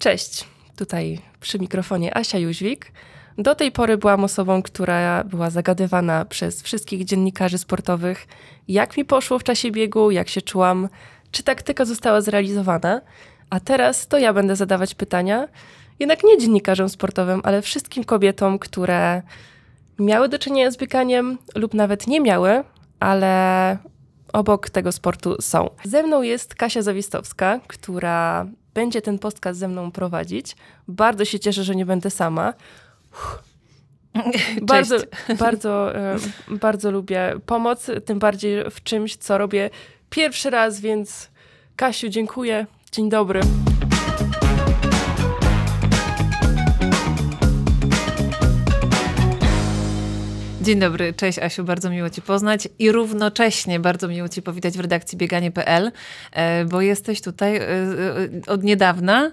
Cześć, tutaj przy mikrofonie Asia Jóźwik. Do tej pory byłam osobą, która była zagadywana przez wszystkich dziennikarzy sportowych, jak mi poszło w czasie biegu, jak się czułam, czy taktyka została zrealizowana. A teraz to ja będę zadawać pytania, jednak nie dziennikarzom sportowym, ale wszystkim kobietom, które miały do czynienia z bieganiem lub nawet nie miały, ale obok tego sportu są. Ze mną jest Kasia Zawistowska, która będzie ten podcast ze mną prowadzić. Bardzo się cieszę, że nie będę sama. Bardzo, bardzo, bardzo lubię pomoc, tym bardziej w czymś, co robię pierwszy raz, więc Kasiu, dziękuję. Dzień dobry. Dzień dobry, cześć Asiu, bardzo miło Cię poznać i równocześnie bardzo miło Cię powitać w redakcji bieganie.pl, e, bo jesteś tutaj e, e, od niedawna.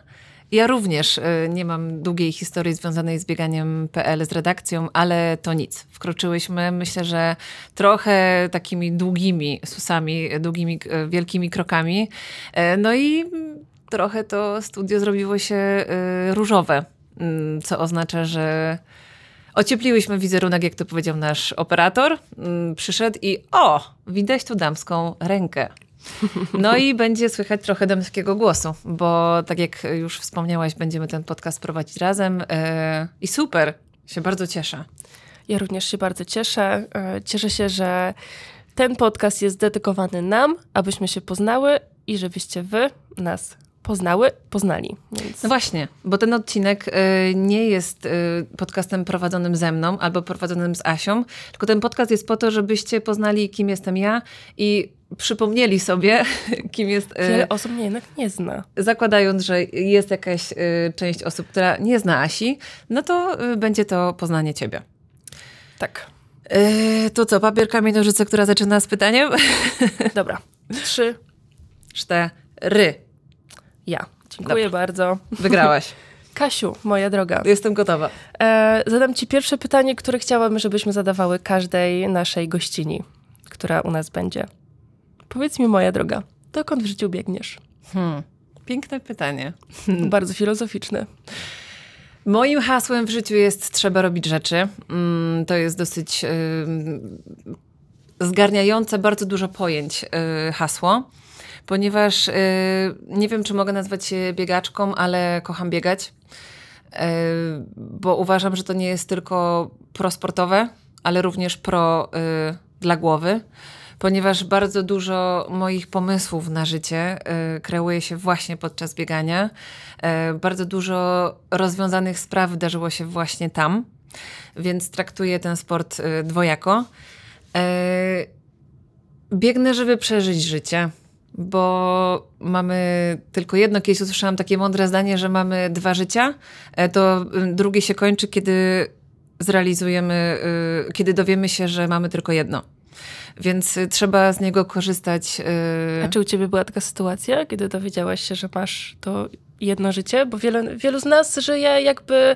Ja również nie mam długiej historii związanej z bieganiem.pl, z redakcją, ale to nic. Wkroczyłyśmy, myślę, że trochę takimi długimi susami, długimi, wielkimi krokami. No i trochę to studio zrobiło się różowe, mm, co oznacza, że Ociepliłyśmy wizerunek, jak to powiedział nasz operator. Mm, przyszedł i o, widać tu damską rękę. No i będzie słychać trochę damskiego głosu, bo tak jak już wspomniałaś, będziemy ten podcast prowadzić razem e, i super, się bardzo cieszę. Ja również się bardzo cieszę. E, cieszę się, że ten podcast jest dedykowany nam, abyśmy się poznały i żebyście wy nas poznały, poznali. Więc. No właśnie, bo ten odcinek y, nie jest y, podcastem prowadzonym ze mną albo prowadzonym z Asią, tylko ten podcast jest po to, żebyście poznali, kim jestem ja i przypomnieli sobie, kim jest. Y, Wiele osób mnie jednak nie zna. Zakładając, że jest jakaś y, część osób, która nie zna Asi, no to y, będzie to poznanie ciebie. Tak. Y, to co, papier, kamień, nożyce, która zaczyna z pytaniem? Dobra. Trzy, cztery. Ja. Dziękuję Dobrze. bardzo. Wygrałaś. Kasiu, moja droga. Jestem gotowa. E, zadam Ci pierwsze pytanie, które chciałabym, żebyśmy zadawały każdej naszej gościni, która u nas będzie. Powiedz mi, moja droga, dokąd w życiu biegniesz? Hmm. Piękne pytanie. Hmm. Bardzo filozoficzne. Moim hasłem w życiu jest trzeba robić rzeczy. Mm, to jest dosyć. zgarniające bardzo dużo pojęć y, hasło ponieważ y, nie wiem, czy mogę nazwać się biegaczką, ale kocham biegać, y, bo uważam, że to nie jest tylko prosportowe, ale również pro y, dla głowy ponieważ bardzo dużo moich pomysłów na życie kreuje się właśnie podczas biegania. bardzo dużo rozwiązanych spraw wydarzyło się właśnie tam, więc traktuję ten sport dwojako. Biegnę, żeby przeżyć życie bo mamy tylko jedno. Kiedyś usłyszałam takie mądre zdanie, że mamy dwa życia. E, to y, drugie się kończy, kiedy zrealizujemy, y, kiedy dowiemy się, że mamy tylko jedno. Więc y, trzeba z niego korzystać. A czy u ciebie była taka sytuacja, kiedy dowiedziałaś się, że masz to jedno życie? Bo wielu z nas żyje jakby,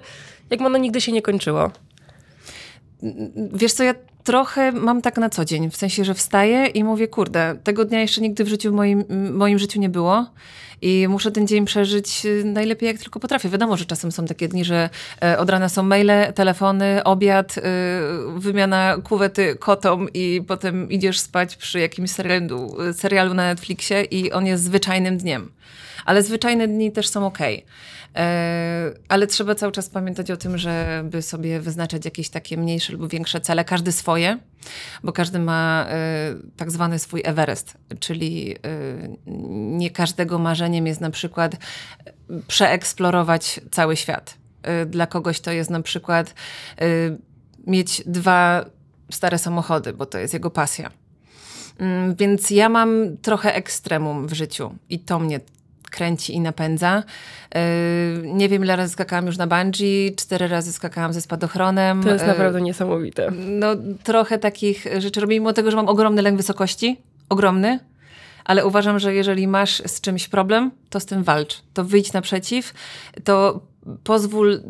jak ono nigdy się nie kończyło. Wiesz co, ja Trochę mam tak na co dzień, w sensie, że wstaję i mówię, kurde, tego dnia jeszcze nigdy w życiu moim, moim życiu nie było i muszę ten dzień przeżyć y, najlepiej jak tylko potrafię. Wiadomo, że czasem są takie dni, że e, od rana są maile, telefony, obiad, y, wymiana kuwety kotom i potem idziesz spać przy jakimś serialu, y, serialu na Netflixie i on jest zwyczajnym dniem ale zwyczajne dni też są ok. E, ale trzeba cały czas pamiętać o tym, żeby sobie wyznaczać jakieś takie mniejsze lub większe cele, każdy swoje, bo każdy ma e, tak zwany swój Everest, czyli e, nie każdego marzeniem jest na przykład przeeksplorować cały świat. Dla kogoś to jest na przykład mieć dwa stare samochody, bo to jest jego pasja. Mm, więc ja mam trochę ekstremum w życiu i to mnie kręci i napędza. Yy, nie wiem, ile razy skakałam już na bungee, cztery razy skakałam ze spadochronem. To jest yy, naprawdę niesamowite. No, trochę takich rzeczy robię, mimo tego, że mam ogromny lęk wysokości, ogromny, ale uważam, że jeżeli masz z czymś problem, to z tym walcz, to wyjdź naprzeciw, to pozwól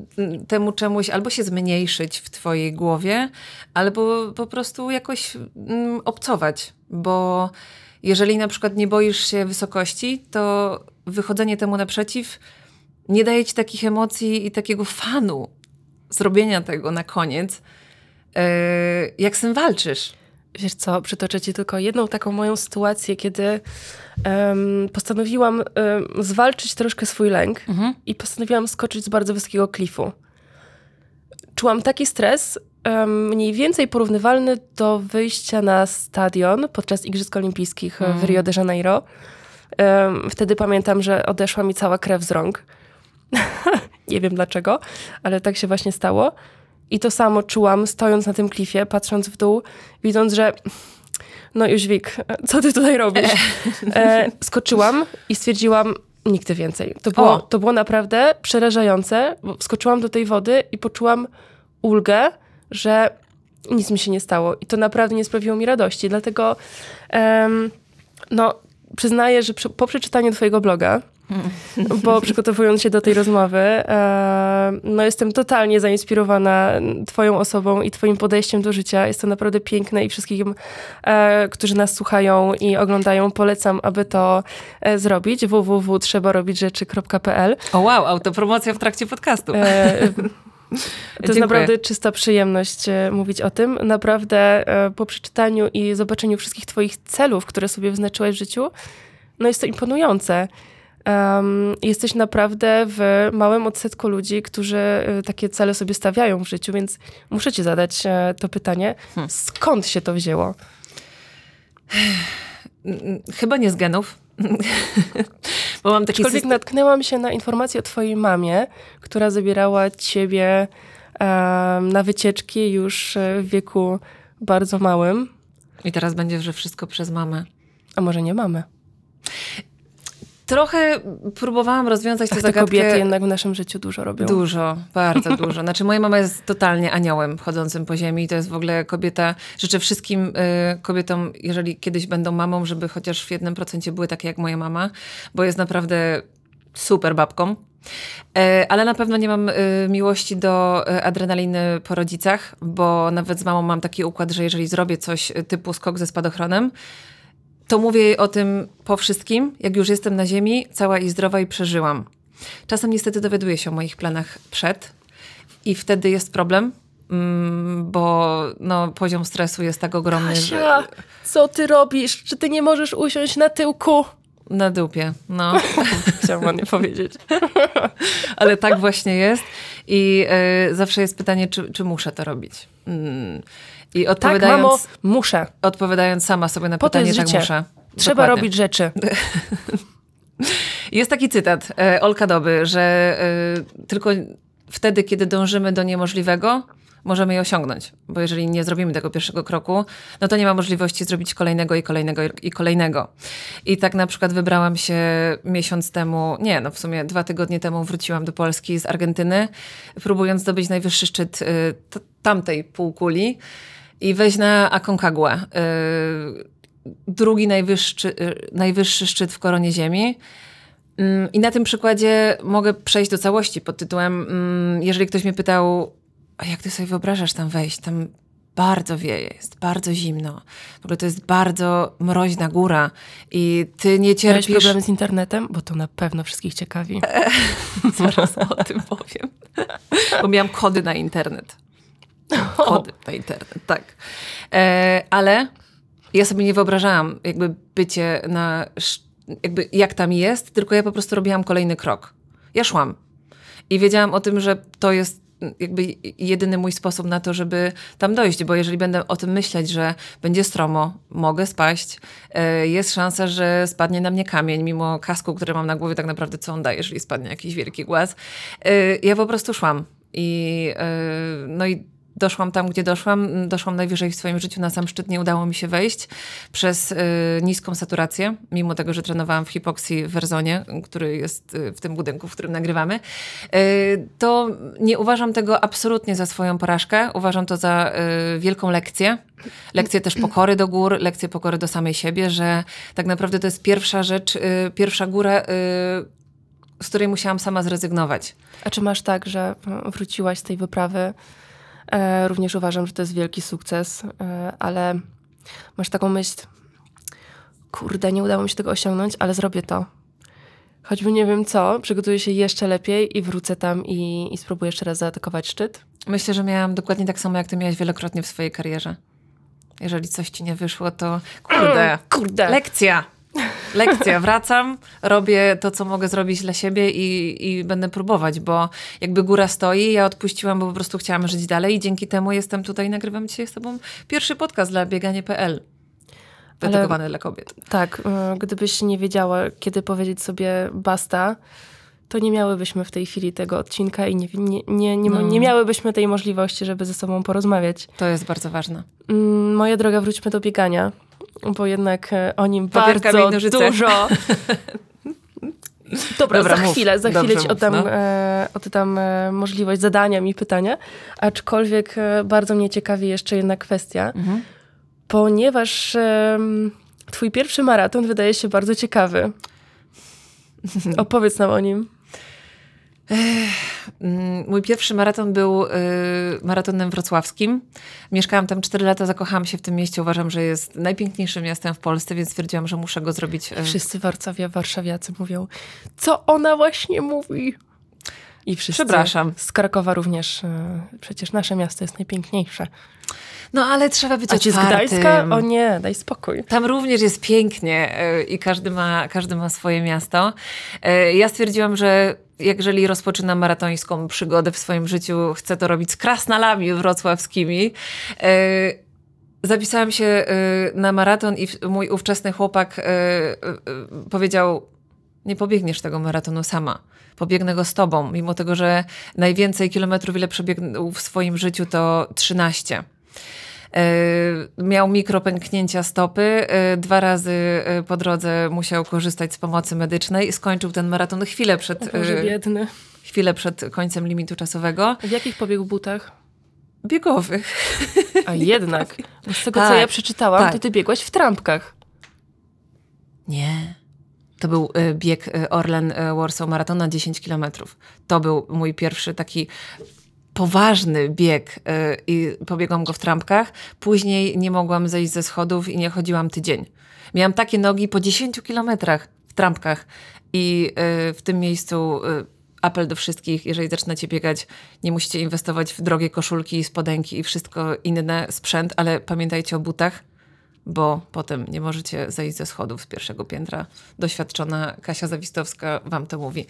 temu czemuś albo się zmniejszyć w twojej głowie, albo po prostu jakoś mm, obcować, bo jeżeli na przykład nie boisz się wysokości, to wychodzenie temu naprzeciw nie daje ci takich emocji i takiego fanu zrobienia tego na koniec, e, jak z tym walczysz. Wiesz co, przytoczę ci tylko jedną taką moją sytuację, kiedy um, postanowiłam um, zwalczyć troszkę swój lęk mhm. i postanowiłam skoczyć z bardzo wysokiego klifu. Czułam taki stres, mniej więcej porównywalny do wyjścia na stadion podczas Igrzysk Olimpijskich e, w mm. Rio de Janeiro. wtedy pamiętam, że odeszła mi cała krew z rąk. Nie wiem dlaczego, ale tak się właśnie stało. I to samo czułam stojąc na tym klifie, patrząc w dół, widząc, że no Jóźwik, co ty tutaj robisz? E, skoczyłam i stwierdziłam, nigdy więcej. To było, to było naprawdę przerażające. Skoczyłam do tej wody i poczułam ulgę, że nic mi się nie stało i to naprawdę nie sprawiło mi radości. Dlatego um, no, przyznaję, że przy, po przeczytaniu Twojego bloga, bo przygotowując się do tej rozmowy, no jestem totalnie zainspirowana Twoją osobą i Twoim podejściem do życia. Jest to naprawdę piękne i wszystkim, e, którzy nas słuchają i oglądają, polecam, aby to e, zrobić. www.trzebarobićrzeczy.pl O wow, autopromocja w trakcie podcastu. E, to jest naprawdę czysta przyjemność e, mówić o tym. Naprawdę e, po przeczytaniu i zobaczeniu wszystkich Twoich celów, które sobie wyznaczyłeś w życiu, no jest to imponujące. Um, jesteś naprawdę w małym odsetku ludzi, którzy e, takie cele sobie stawiają w życiu, więc muszę Ci zadać to pytanie: hmm. skąd się to wzięło? Chyba nie z genów bo mam taki Aczkolwiek natknęłam się na informację o twojej mamie, która zabierała ciebie um, na wycieczki już e, w wieku bardzo małym. I teraz będzie, że wszystko przez mamę. A może nie mamy? trochę próbowałam rozwiązać tę Ach, zagadkę. kobiety jednak w naszym życiu dużo robią. Dużo, bardzo dużo. Znaczy moja mama jest totalnie aniołem chodzącym po ziemi. To jest w ogóle kobieta, życzę wszystkim y, kobietom, jeżeli kiedyś będą mamą, żeby chociaż w jednym procencie były takie jak moja mama, bo jest naprawdę super babką. E, ale na pewno nie mam y, miłości do y, adrenaliny po rodzicach, bo nawet z mamą mam taki układ, że jeżeli zrobię coś y, typu skok ze spadochronem, to mówię jej o tym po wszystkim, jak już jestem na ziemi, cała i zdrowa i przeżyłam. Czasem niestety dowiaduję się o moich planach przed i wtedy jest problem, mm, bo no, poziom stresu jest tak ogromny, Kasia, że... co ty robisz? Czy ty nie możesz usiąść na tyłku? Na dupie, no. Chciałam nie powiedzieć. Ale tak właśnie jest i y, zawsze jest pytanie, czy, czy muszę to robić. Mm. I tak, odpowiadając, tak, mamo, muszę. Odpowiadając sama sobie na po pytanie, tak muszę. Trzeba Dokładnie. robić rzeczy. Jest taki cytat e, Olka Doby, że e, tylko wtedy, kiedy dążymy do niemożliwego, możemy je osiągnąć. Bo jeżeli nie zrobimy tego pierwszego kroku, no to nie ma możliwości zrobić kolejnego i kolejnego i kolejnego. I tak na przykład wybrałam się miesiąc temu, nie, no w sumie dwa tygodnie temu wróciłam do Polski z Argentyny, próbując zdobyć najwyższy szczyt y, tamtej półkuli i weź na Aconcagua, y, drugi najwyższy, y, najwyższy szczyt w koronie Ziemi. Mm, I na tym przykładzie mogę przejść do całości pod tytułem, mm, jeżeli ktoś mnie pytał, a jak ty sobie wyobrażasz tam wejść? Tam bardzo wieje, jest bardzo zimno. W ogóle to jest bardzo mroźna góra i ty nie cierpisz... Miałeś problem z internetem? Bo to na pewno wszystkich ciekawi. Zaraz o tym powiem. Bo miałam kody na internet. Kody na internet, tak. E, ale ja sobie nie wyobrażałam jakby bycie na... Jakby jak tam jest, tylko ja po prostu robiłam kolejny krok. Ja szłam. I wiedziałam o tym, że to jest jakby jedyny mój sposób na to, żeby tam dojść, bo jeżeli będę o tym myśleć, że będzie stromo, mogę spaść, e, jest szansa, że spadnie na mnie kamień, mimo kasku, który mam na głowie, tak naprawdę co on da, jeżeli spadnie jakiś wielki głaz. E, ja po prostu szłam. I, e, no i doszłam tam, gdzie doszłam. Mm, doszłam najwyżej w swoim życiu, na sam szczyt nie udało mi się wejść przez y, niską saturację, mimo tego, że trenowałam w hipoksji w Werzonie, który jest y, w tym budynku, w którym nagrywamy. Y, to nie uważam tego absolutnie za swoją porażkę. Uważam to za y, wielką lekcję. Lekcję też pokory do gór, lekcję pokory do samej siebie, że tak naprawdę to jest pierwsza rzecz, y, pierwsza góra, y, z której musiałam sama zrezygnować. A czy masz tak, że wróciłaś z tej wyprawy E, również uważam, że to jest wielki sukces, e, ale masz taką myśl, kurde, nie udało mi się tego osiągnąć, ale zrobię to. Choćby nie wiem co, przygotuję się jeszcze lepiej i wrócę tam i, i spróbuję jeszcze raz zaatakować szczyt. Myślę, że miałam dokładnie tak samo, jak ty miałaś wielokrotnie w swojej karierze. Jeżeli coś ci nie wyszło, to kurde, kurde. lekcja. Lekcja, wracam, robię to, co mogę zrobić dla siebie i, i będę próbować, bo jakby góra stoi, ja odpuściłam, bo po prostu chciałam żyć dalej i dzięki temu jestem tutaj i nagrywam dzisiaj z tobą pierwszy podcast dla bieganie.pl dedykowany dla kobiet. Tak, y, gdybyś nie wiedziała, kiedy powiedzieć sobie basta, to nie miałybyśmy w tej chwili tego odcinka i nie, nie, nie, nie, no. nie miałybyśmy tej możliwości, żeby ze sobą porozmawiać. To jest bardzo ważne. Mm, moja droga, wróćmy do biegania bo jednak e, o nim bardzo dużo. Dobra, Dobra, za mów. chwilę, za Dobrze, chwilę ci oddam, mów, no. e, oddam e, możliwość zadania mi pytania, aczkolwiek e, bardzo mnie ciekawi jeszcze jedna kwestia, mhm. ponieważ twój pierwszy maraton wydaje się bardzo ciekawy. Opowiedz nam o nim. Mm, mój pierwszy maraton był y, maratonem wrocławskim. Mieszkałam tam 4 lata, zakochałam się w tym mieście. Uważam, że jest najpiękniejszym miastem w Polsce, więc stwierdziłam, że muszę go zrobić. Y, wszyscy Warszawia, warszawiacy mówią, co ona właśnie mówi. I wszyscy Przepraszam. z Krakowa również. Y, przecież nasze miasto jest najpiękniejsze. No ale trzeba być A otwartym. A z Gdańska? O nie, daj spokój. Tam również jest pięknie i każdy ma, każdy ma swoje miasto. Ja stwierdziłam, że jeżeli rozpoczyna maratońską przygodę w swoim życiu, chce to robić z krasnalami wrocławskimi. E, zapisałam się e, na maraton i mój ówczesny chłopak e, powiedział: Nie pobiegniesz tego maratonu sama. Pobiegnę go z tobą, mimo tego, że najwięcej kilometrów, ile przebiegł w swoim życiu, to 13. E, miał mikropęknięcia stopy, e, dwa razy e, po drodze musiał korzystać z pomocy medycznej. i Skończył ten maraton chwilę przed... Boże, Chwilę przed końcem limitu czasowego. W jakich pobiegł butach? Biegowych. A jednak, z tego tak, co ja przeczytałam, tak. to ty biegłaś w trampkach. Nie. To był bieg Orlen Warsaw maratona 10 kilometrów. To był mój pierwszy taki poważny bieg y, i pobiegłam go w trampkach. Później nie mogłam zejść ze schodów i nie chodziłam tydzień. Miałam takie nogi po 10 kilometrach w trampkach i y, w tym miejscu y, apel do wszystkich, jeżeli zaczynacie biegać, nie musicie inwestować w drogie koszulki, spodenki i wszystko inne, sprzęt, ale pamiętajcie o butach, bo potem nie możecie zejść ze schodów z pierwszego piętra. Doświadczona Kasia Zawistowska wam to mówi.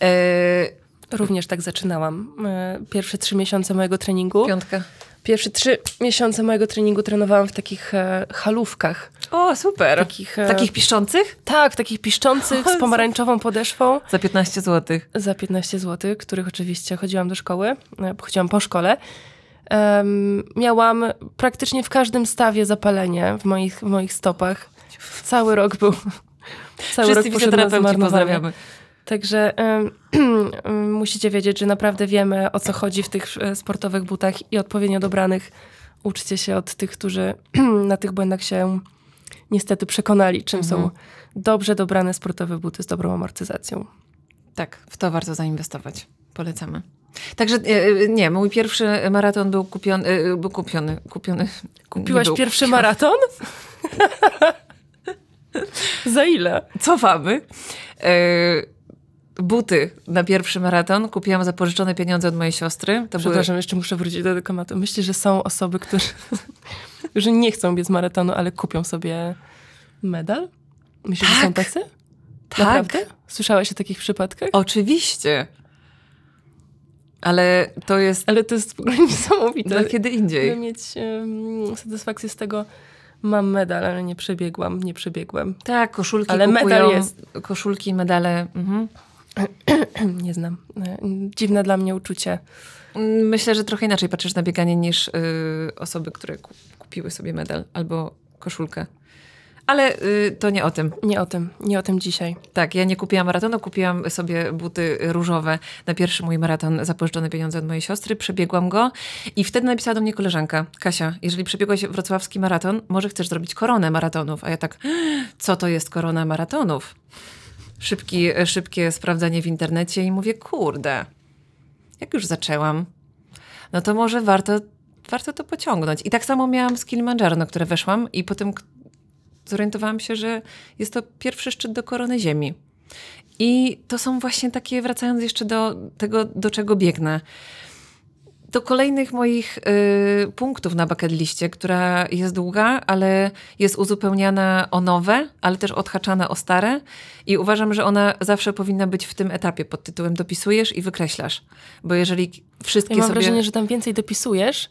Yy, Również tak zaczynałam. E, pierwsze trzy miesiące mojego treningu. Piątka. Pierwsze trzy miesiące mojego treningu trenowałam w takich e, halówkach. O, super. Takich, e, takich piszczących? Tak, takich piszczących z pomarańczową podeszwą. Za 15 zł. Za 15 zł, których oczywiście chodziłam do szkoły, e, chodziłam po szkole. miałam praktycznie w każdym stawie zapalenie w moich, w moich stopach. Cały rok był. Cały Wszyscy rok fizjoterapeuci pozdrawiamy. Także musicie wiedzieć, że naprawdę wiemy o co chodzi w tych e, sportowych butach i odpowiednio dobranych. Uczcie się od tych, którzy na tych błędach się niestety przekonali, czym mhm. są dobrze dobrane sportowe buty z dobrą amortyzacją. Tak, w to warto zainwestować. Polecamy. Także e, e, nie, mój pierwszy maraton był kupiony. Był kupiony, kupiony Kupiłaś był pierwszy kupiony. maraton? Za ile? Cofamy. Yy, buty na pierwszy maraton kupiłam za pożyczone pieniądze od mojej siostry. To Przepraszam, były... jeszcze muszę wrócić do tematu. Myślę, że są osoby, które już nie chcą biec maratonu, ale kupią sobie medal? Myślisz, tak. że są tak. tacy? Tak. Naprawdę? Słyszałaś o takich przypadkach? Oczywiście. Ale to jest... Ale to jest w ogóle niesamowite. Dla kiedy indziej. Chcę mieć um, satysfakcję z tego, mam medal, ale nie przebiegłam, nie przebiegłem. Tak, koszulki Ale kupują, medal jest. Koszulki, medale. Mhm. nie znam. E, dziwne dla mnie uczucie. Myślę, że trochę inaczej patrzysz na bieganie niż y, osoby, które kupiły sobie medal albo koszulkę. Ale y, to nie o tym. Nie o tym, nie o tym dzisiaj. Tak, ja nie kupiłam maratonu, kupiłam sobie buty różowe na pierwszy mój maraton, zapożyczone pieniądze od mojej siostry, przebiegłam go i wtedy napisała do mnie koleżanka, Kasia, jeżeli przebiegłaś wrocławski maraton, może chcesz zrobić koronę maratonów? A ja tak, co to jest korona maratonów? szybki, szybkie sprawdzanie w internecie i mówię, kurde, jak już zaczęłam, no to może warto, warto to pociągnąć. I tak samo miałam z Kilimanjaro, na które weszłam i potem zorientowałam się, że jest to pierwszy szczyt do korony ziemi. I to są właśnie takie, wracając jeszcze do tego, do czego biegnę do kolejnych moich y, punktów na bucket liście, która jest długa, ale jest uzupełniana o nowe, ale też odhaczana o stare i uważam, że ona zawsze powinna być w tym etapie pod tytułem dopisujesz i wykreślasz, bo jeżeli wszystkie ja mam sobie... wrażenie, że tam więcej dopisujesz,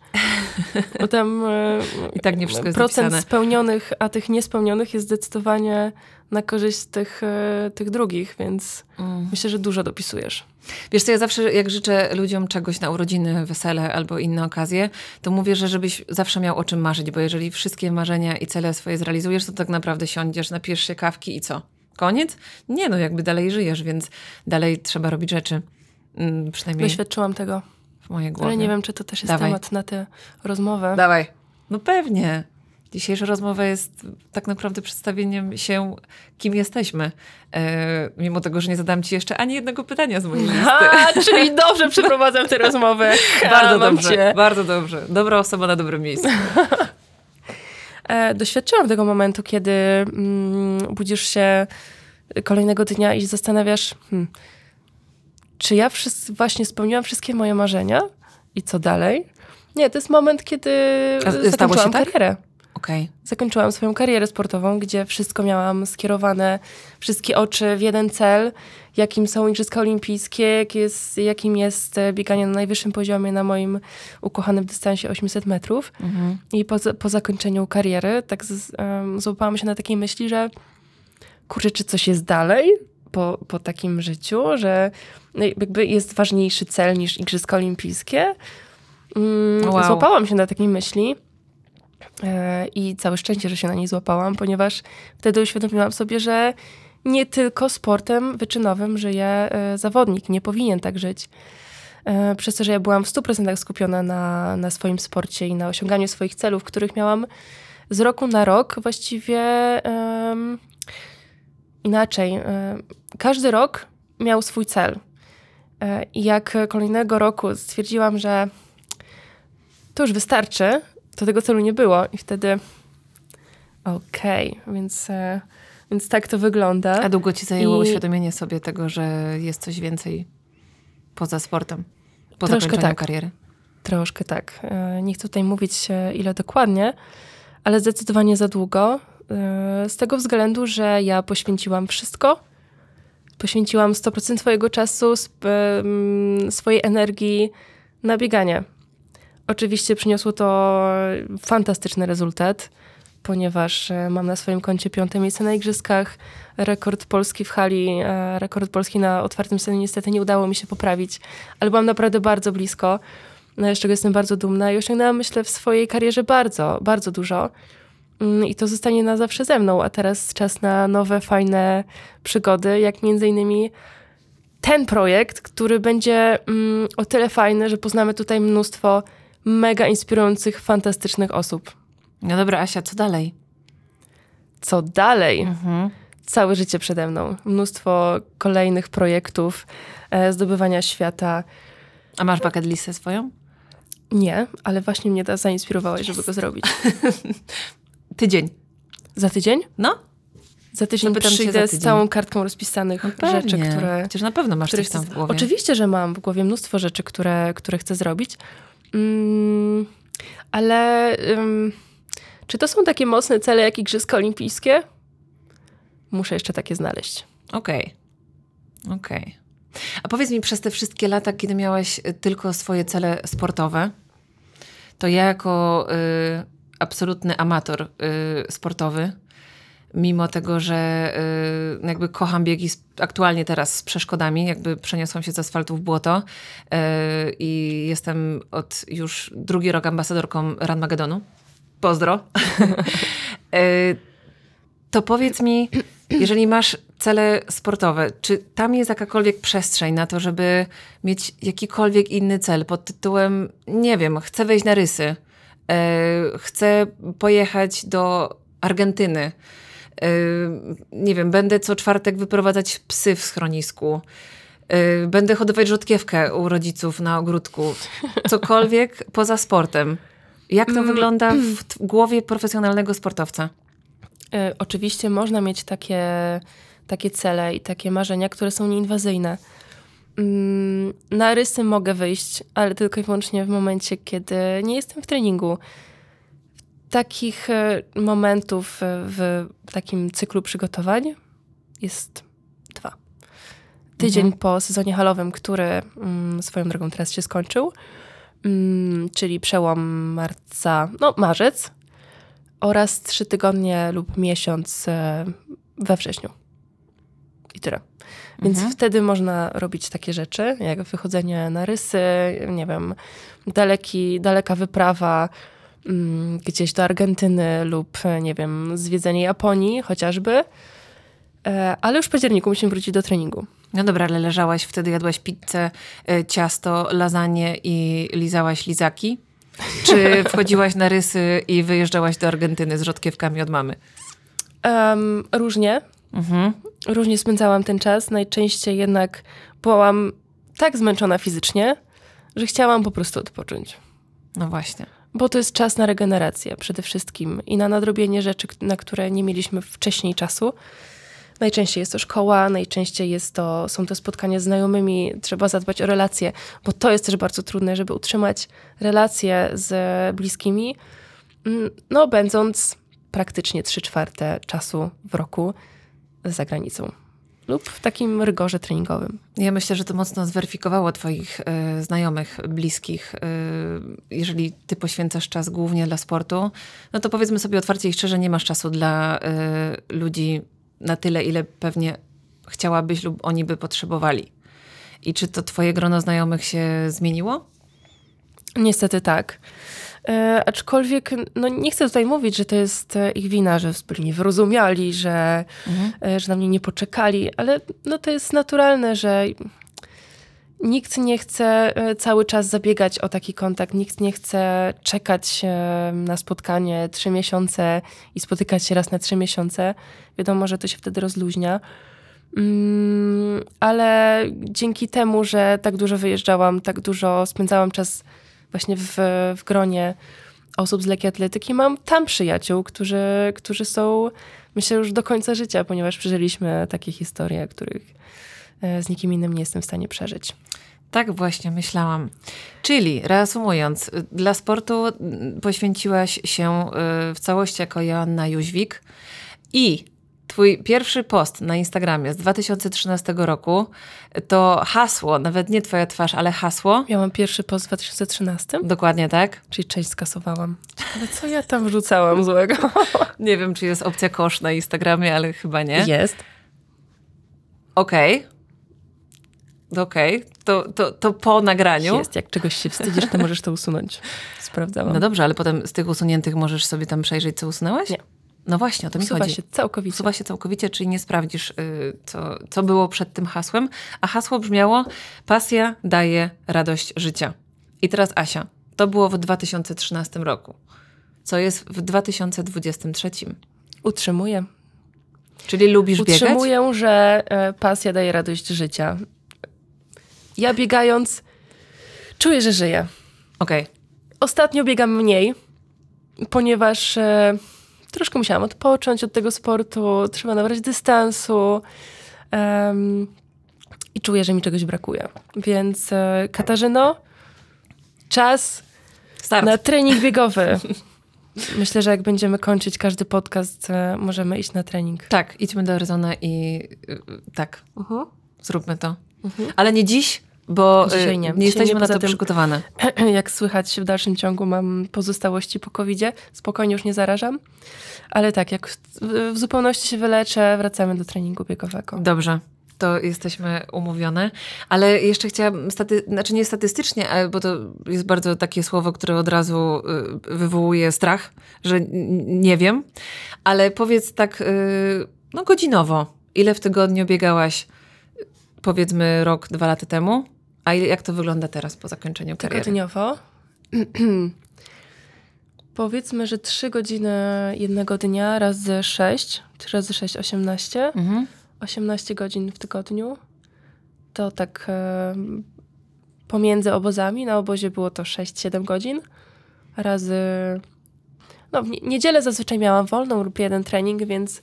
bo tam y, I tak nie wszystko jest procent dopisane. spełnionych, a tych niespełnionych jest zdecydowanie na korzyść tych, e, tych drugich, więc mm. myślę, że dużo dopisujesz. Wiesz co, ja zawsze jak życzę ludziom czegoś na urodziny, wesele albo inne okazje, to mówię, że żebyś zawsze miał o czym marzyć, bo jeżeli wszystkie marzenia i cele swoje zrealizujesz, to tak naprawdę siądziesz, napijesz się kawki i co? Koniec? Nie, no jakby dalej żyjesz, więc dalej trzeba robić rzeczy. Mm, przynajmniej... Doświadczyłam tego. W mojej głowie. Ale nie wiem, czy to też jest Dawaj. temat na tę rozmowę. Dawaj. No pewnie. Dzisiejsza rozmowa jest tak naprawdę przedstawieniem się, kim jesteśmy. E, mimo tego, że nie zadam ci jeszcze ani jednego pytania z mojej listy. A, czyli dobrze przeprowadzam tę rozmowę. bardzo dobrze, cię. bardzo dobrze. Dobra osoba na dobrym miejscu. e, doświadczyłam tego momentu, kiedy mm, budzisz się kolejnego dnia i zastanawiasz, hmm, czy ja właśnie spełniłam wszystkie moje marzenia i co dalej? Nie, to jest moment, kiedy A, stało się tak? karierę. Okay. Zakończyłam swoją karierę sportową, gdzie wszystko miałam skierowane, wszystkie oczy w jeden cel, jakim są Igrzyska Olimpijskie, jak jest, jakim jest e, bieganie na najwyższym poziomie na moim ukochanym dystansie 800 metrów. Mhm. I po, po zakończeniu kariery tak z, um, złapałam się na takiej myśli, że kurczę, czy coś jest dalej? Po, po takim życiu, że no jakby jest ważniejszy cel niż Igrzyska Olimpijskie. Mm, wow. Złapałam się na takiej myśli. E, I całe szczęście, że się na niej złapałam, ponieważ wtedy uświadomiłam sobie, że nie tylko sportem wyczynowym żyje e, zawodnik, nie powinien tak żyć. E, przez to, że ja byłam w 100% skupiona na, na swoim sporcie i na osiąganiu swoich celów, których miałam z roku na rok właściwie um, inaczej. Każdy rok miał swój cel. I jak kolejnego roku stwierdziłam, że to już wystarczy, to tego celu nie było. I wtedy okej, okay, więc, e, więc tak to wygląda. A długo ci zajęło I... uświadomienie sobie tego, że jest coś więcej poza sportem, po Troszkę zakończeniu tak. kariery? Troszkę tak. E, nie chcę tutaj mówić e, ile dokładnie, ale zdecydowanie za długo. Z tego względu, że ja poświęciłam wszystko. Poświęciłam 100% swojego czasu, mm, swojej energii na bieganie. Oczywiście przyniosło to fantastyczny rezultat, ponieważ e, mam na swoim koncie piąte miejsce na igrzyskach, rekord Polski w hali, e, rekord Polski na otwartym scenie niestety nie udało mi się poprawić, ale byłam naprawdę bardzo blisko, no, z czego jestem bardzo dumna i osiągnęłam, myślę, w swojej karierze bardzo, bardzo dużo. Mm, I to zostanie na zawsze ze mną, a teraz czas na nowe, fajne przygody, jak między innymi ten projekt, który będzie mm, o tyle fajny, że poznamy tutaj mnóstwo mega inspirujących, fantastycznych osób. No dobra, Asia, co dalej? Co dalej? Mhm. Całe życie przede mną. Mnóstwo kolejnych projektów, e, zdobywania świata. A masz bucket listę swoją? Nie, ale właśnie mnie ta zainspirowałeś, żeby go zrobić. tydzień. Za tydzień? No. Za tydzień no przyjdę za tydzień. z całą kartką rozpisanych no rzeczy, które... Chociaż na pewno masz coś tam w głowie. Oczywiście, że mam w głowie mnóstwo rzeczy, które, które chcę zrobić. Mm, ale um, czy to są takie mocne cele jak Igrzyska Olimpijskie? Muszę jeszcze takie znaleźć. Okej. Okay. Okej. Okay. A powiedz mi, przez te wszystkie lata, kiedy miałaś y, tylko swoje cele sportowe, to ja jako y, absolutny amator y, sportowy mimo tego, że y, no jakby kocham biegi aktualnie teraz z przeszkodami, jakby przeniosłam się z asfaltu w błoto y, i jestem od już drugi rok ambasadorką Run Magedonu. Pozdro. Y, to powiedz mi, jeżeli masz cele sportowe, czy tam jest jakakolwiek przestrzeń na to, żeby mieć jakikolwiek inny cel pod tytułem, nie wiem, chcę wejść na rysy, chcę pojechać do Argentyny, nie wiem, będę co czwartek wyprowadzać psy w schronisku. Będę hodować rzodkiewkę u rodziców na ogródku. Cokolwiek poza sportem. Jak to mm. wygląda w głowie profesjonalnego sportowca? Y, oczywiście można mieć takie, takie cele i takie marzenia, które są nieinwazyjne. Mm, na rysy mogę wyjść, ale tylko i wyłącznie w momencie, kiedy nie jestem w treningu takich e, momentów e, w takim cyklu przygotowań jest dwa. Tydzień mhm. po sezonie halowym, który mm, swoją drogą teraz się skończył, mm, czyli przełom marca, no marzec, oraz trzy tygodnie lub miesiąc e, we wrześniu. I tyle. Więc mhm. wtedy można robić takie rzeczy, jak wychodzenie na rysy, nie wiem, daleki, daleka wyprawa, Mm, gdzieś do Argentyny lub, e, nie wiem, zwiedzenie Japonii chociażby. E, ale już w październiku musimy wrócić do treningu. No dobra, ale leżałaś wtedy, jadłaś pizzę, e, ciasto, lasagne i lizałaś lizaki? Czy wchodziłaś na rysy i wyjeżdżałaś do Argentyny z rzodkiewkami od mamy? Um, różnie. Mhm. Różnie spędzałam ten czas. Najczęściej jednak byłam tak zmęczona fizycznie, że chciałam po prostu odpocząć. No właśnie. Bo to jest czas na regenerację przede wszystkim i na nadrobienie rzeczy, na które nie mieliśmy wcześniej czasu. Najczęściej jest to szkoła, najczęściej jest to, są to spotkania z znajomymi, trzeba zadbać o relacje, bo to jest też bardzo trudne, żeby utrzymać relacje z bliskimi, mm, no, będąc praktycznie trzy czwarte czasu w roku za granicą lub w takim rygorze treningowym. Ja myślę, że to mocno zweryfikowało Twoich y, znajomych, bliskich. Y, jeżeli Ty poświęcasz czas głównie dla sportu, no to powiedzmy sobie otwarcie i szczerze, nie masz czasu dla y, ludzi na tyle, ile pewnie chciałabyś lub oni by potrzebowali. I czy to Twoje grono znajomych się zmieniło? Niestety tak. E, aczkolwiek no, nie chcę tutaj mówić, że to jest e, ich wina, że byli niewyrozumiali, że, mhm. e, że na mnie nie poczekali, ale no, to jest naturalne, że nikt nie chce e, cały czas zabiegać o taki kontakt, nikt nie chce czekać na spotkanie trzy miesiące i spotykać się raz na trzy miesiące. Wiadomo, że to się wtedy rozluźnia. Mm, ale dzięki temu, że tak dużo wyjeżdżałam, tak dużo spędzałam czas właśnie w, w gronie osób z lekki atletyki mam tam przyjaciół, którzy, którzy są, myślę, już do końca życia, ponieważ przeżyliśmy takie historie, których e, z nikim innym nie jestem w stanie przeżyć. Tak właśnie myślałam. Czyli reasumując, dla sportu poświęciłaś się e, w całości jako Joanna Jóźwik i Twój pierwszy post na Instagramie z 2013 roku to hasło, nawet nie Twoja twarz, ale hasło. Miałam pierwszy post w 2013? Dokładnie tak. Czyli część skasowałam. Ale co ja tam wrzucałam złego? nie wiem, czy jest opcja kosz na Instagramie, ale chyba nie. Jest. Okej. Okay. Okej, okay. to, to, to po nagraniu. Jest, jak czegoś się wstydzisz, to możesz to usunąć. Sprawdzałam. No dobrze, ale potem z tych usuniętych możesz sobie tam przejrzeć, co usunęłaś? Nie. No właśnie, o to mi chodzi. się całkowicie. Usuwa się całkowicie, czyli nie sprawdzisz, yy, co, co było przed tym hasłem. A hasło brzmiało, pasja daje radość życia. I teraz Asia, to było w 2013 roku. Co jest w 2023? Utrzymuję. Czyli lubisz Utrzymuję, biegać? Utrzymuję, że e, pasja daje radość życia. Ja biegając czuję, że żyję. Okej. Okay. Ostatnio biegam mniej, ponieważ... E, troszkę musiałam odpocząć od tego sportu, trzeba nabrać dystansu. Um, I czuję, że mi czegoś brakuje. Więc e, Katarzyno, czas Start. na trening biegowy. Myślę, że jak będziemy kończyć każdy podcast, e, możemy iść na trening. Tak, idźmy do Arizona i e, tak, uh mhm. -huh. zróbmy to. Uh mhm. -huh. Ale nie dziś, bo y, Dzisiaj nie, nie jesteśmy nie na to tym, przygotowane. Jak słychać w dalszym ciągu mam pozostałości po covid -zie. spokojnie już nie zarażam, ale tak, jak w zupełności się wyleczę, wracamy do treningu biegowego. Dobrze, to jesteśmy umówione. Ale jeszcze chciałam, staty, znaczy nie statystycznie, bo to jest bardzo takie słowo, które od razu y, wywołuje strach, że nie wiem, ale powiedz tak y, no godzinowo, ile w tygodniu biegałaś powiedzmy rok, dwa lata temu? A jak to wygląda teraz po zakończeniu kariery? Tygodniowo. Powiedzmy, że 3 godziny jednego dnia razy 6, 3 razy 6, 18. Mhm. 18 godzin w tygodniu. To tak e, pomiędzy obozami. Na obozie było to 6-7 godzin. Razy. No, w niedzielę zazwyczaj miałam wolną lub jeden trening, więc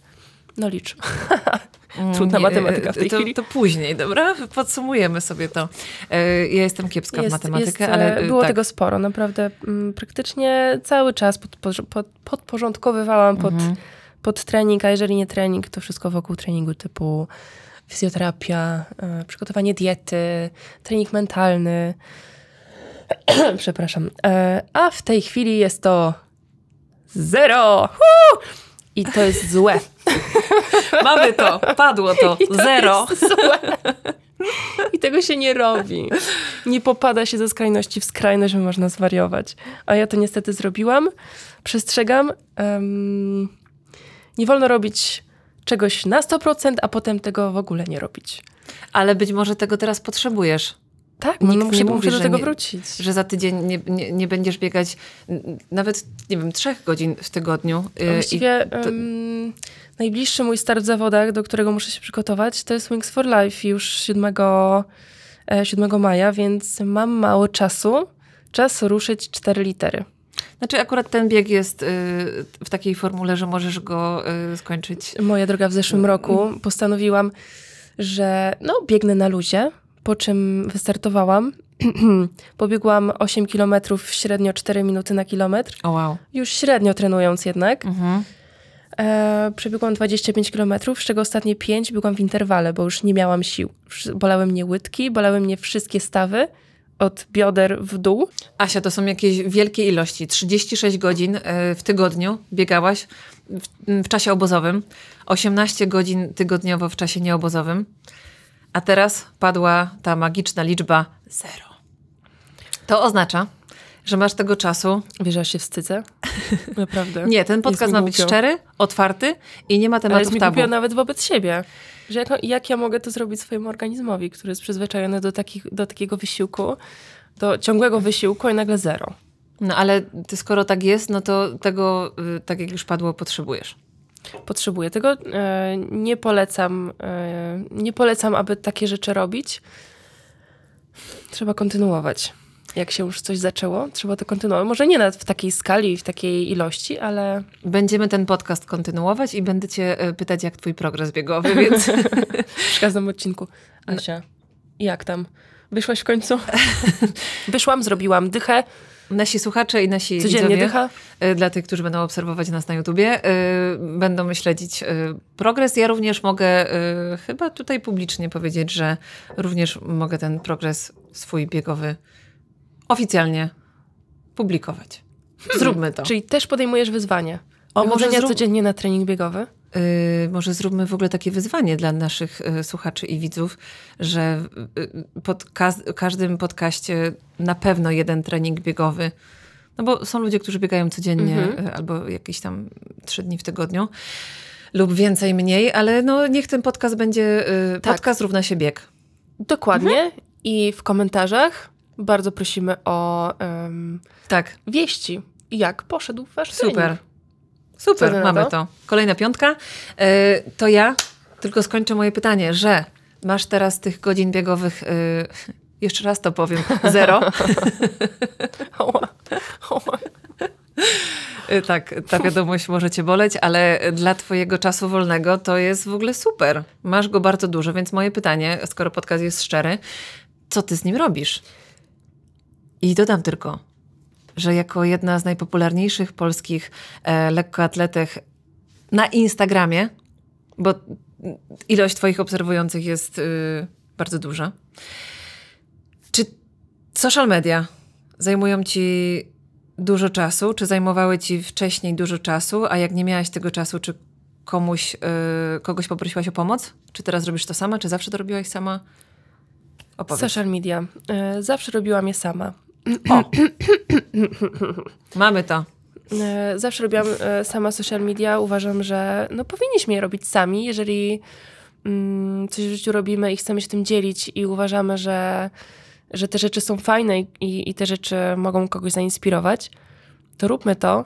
no licz. Trudna mm, nie, matematyka w e, tej to, chwili. To później, dobra? Podsumujemy sobie to. E, ja jestem kiepska jest, w matematykę, jest, ale... E, było tak. tego sporo, naprawdę. Mm, praktycznie cały czas pod, pod, podporządkowywałam pod, mhm. pod trening, a jeżeli nie trening, to wszystko wokół treningu typu fizjoterapia, przygotowanie diety, trening mentalny. Przepraszam. A w tej chwili jest to zero. Woo! I to jest złe. Mamy to, padło to, I to zero. I tego się nie robi. Nie popada się ze skrajności w skrajność, bo można zwariować. A ja to niestety zrobiłam. Przestrzegam. Um, nie wolno robić czegoś na 100%, a potem tego w ogóle nie robić. Ale być może tego teraz potrzebujesz. Tak, no, no nikt nie mówi, muszę do tego nie, wrócić. Że za tydzień nie, nie, nie, będziesz biegać nawet, nie wiem, trzech godzin w tygodniu. Y, no, właściwie to... um, najbliższy mój start w zawodach, do którego muszę się przygotować, to jest Wings for Life już 7, 7 e, maja, więc mam mało czasu. Czas ruszyć cztery litery. Znaczy, akurat ten bieg jest y, w takiej formule, że możesz go y, skończyć. Moja droga w zeszłym roku postanowiłam, że no, biegnę na luzie, po czym wystartowałam. Pobiegłam 8 km średnio 4 minuty na kilometr. Oh, wow. Już średnio trenując jednak. Mhm. E, przebiegłam 25 km, z czego ostatnie 5 biegłam w interwale, bo już nie miałam sił. Bolały mnie łydki, bolały mnie wszystkie stawy od bioder w dół. Asia, to są jakieś wielkie ilości. 36 godzin e, w tygodniu biegałaś w, w czasie obozowym, 18 godzin tygodniowo w czasie nieobozowym a teraz padła ta magiczna liczba zero. To oznacza, że masz tego czasu. Wiesz, ja się wstydzę. Naprawdę. nie, ten podcast ma być szczery, otwarty i nie ma tematów Ale jest tabu. nawet wobec siebie. Że jak, jak ja mogę to zrobić swojemu organizmowi, który jest przyzwyczajony do, takich, do takiego wysiłku, do ciągłego wysiłku i nagle zero. No ale ty, skoro tak jest, no to tego, y, tak jak już padło, potrzebujesz potrzebuje. Tego e, nie polecam, e, nie polecam, aby takie rzeczy robić. Trzeba kontynuować. Jak się już coś zaczęło, trzeba to kontynuować. Może nie w takiej skali, w takiej ilości, ale. Będziemy ten podcast kontynuować i będę Cię e, pytać, jak Twój progres biegowy, więc. w każdym odcinku. Asia, jak tam? Wyszłaś w końcu? Wyszłam, zrobiłam dychę. Nasi słuchacze i nasi Codziennie widzowie, dycha? E, dla tych, którzy będą obserwować nas na YouTubie, yy, będą śledzić yy, progres. Ja również mogę yy, chyba tutaj publicznie powiedzieć, że również mogę ten progres swój biegowy oficjalnie publikować. Zróbmy to. Czyli też podejmujesz wyzwanie. O, może nie zrób... codziennie na trening biegowy? Y, może zróbmy w ogóle takie wyzwanie dla naszych y, słuchaczy i widzów, że y, pod ka każdym podcaście na pewno jeden trening biegowy. No bo są ludzie, którzy biegają codziennie mhm. albo jakieś tam trzy dni w tygodniu lub więcej, mniej, ale no niech ten podcast będzie, tak. podcast równa się bieg. Dokładnie. Mhm. I w komentarzach bardzo prosimy o um, tak. wieści, jak poszedł wasz Super. Trening. Super, mamy to? Kolejna piątka. Yy, to ja tylko skończę moje pytanie, że masz teraz tych godzin biegowych, yy, jeszcze raz to powiem, zero. E, tak, ta wiadomość może cię boleć, ale dla twojego czasu wolnego to jest w ogóle super. Masz go bardzo dużo, więc moje pytanie, skoro podcast jest szczery, co ty z nim robisz? I dodam tylko, że jako jedna z najpopularniejszych polskich e, lekkoatletek na Instagramie, bo ilość Twoich obserwujących jest y, bardzo duża. Czy social media zajmują Ci dużo czasu? Czy zajmowały Ci wcześniej dużo czasu? A jak nie miałaś tego czasu, czy komuś, y, kogoś poprosiłaś o pomoc? Czy teraz robisz to sama? Czy zawsze to robiłaś sama? Opowiedz. Social media. Y, zawsze robiłam je sama. O. Mamy to. E, zawsze robiłam e, sama social media. Uważam, że no, powinniśmy je robić sami, jeżeli mm, coś w życiu robimy i chcemy się tym dzielić i uważamy, że, że te rzeczy są fajne i, i te rzeczy mogą kogoś zainspirować, to róbmy to,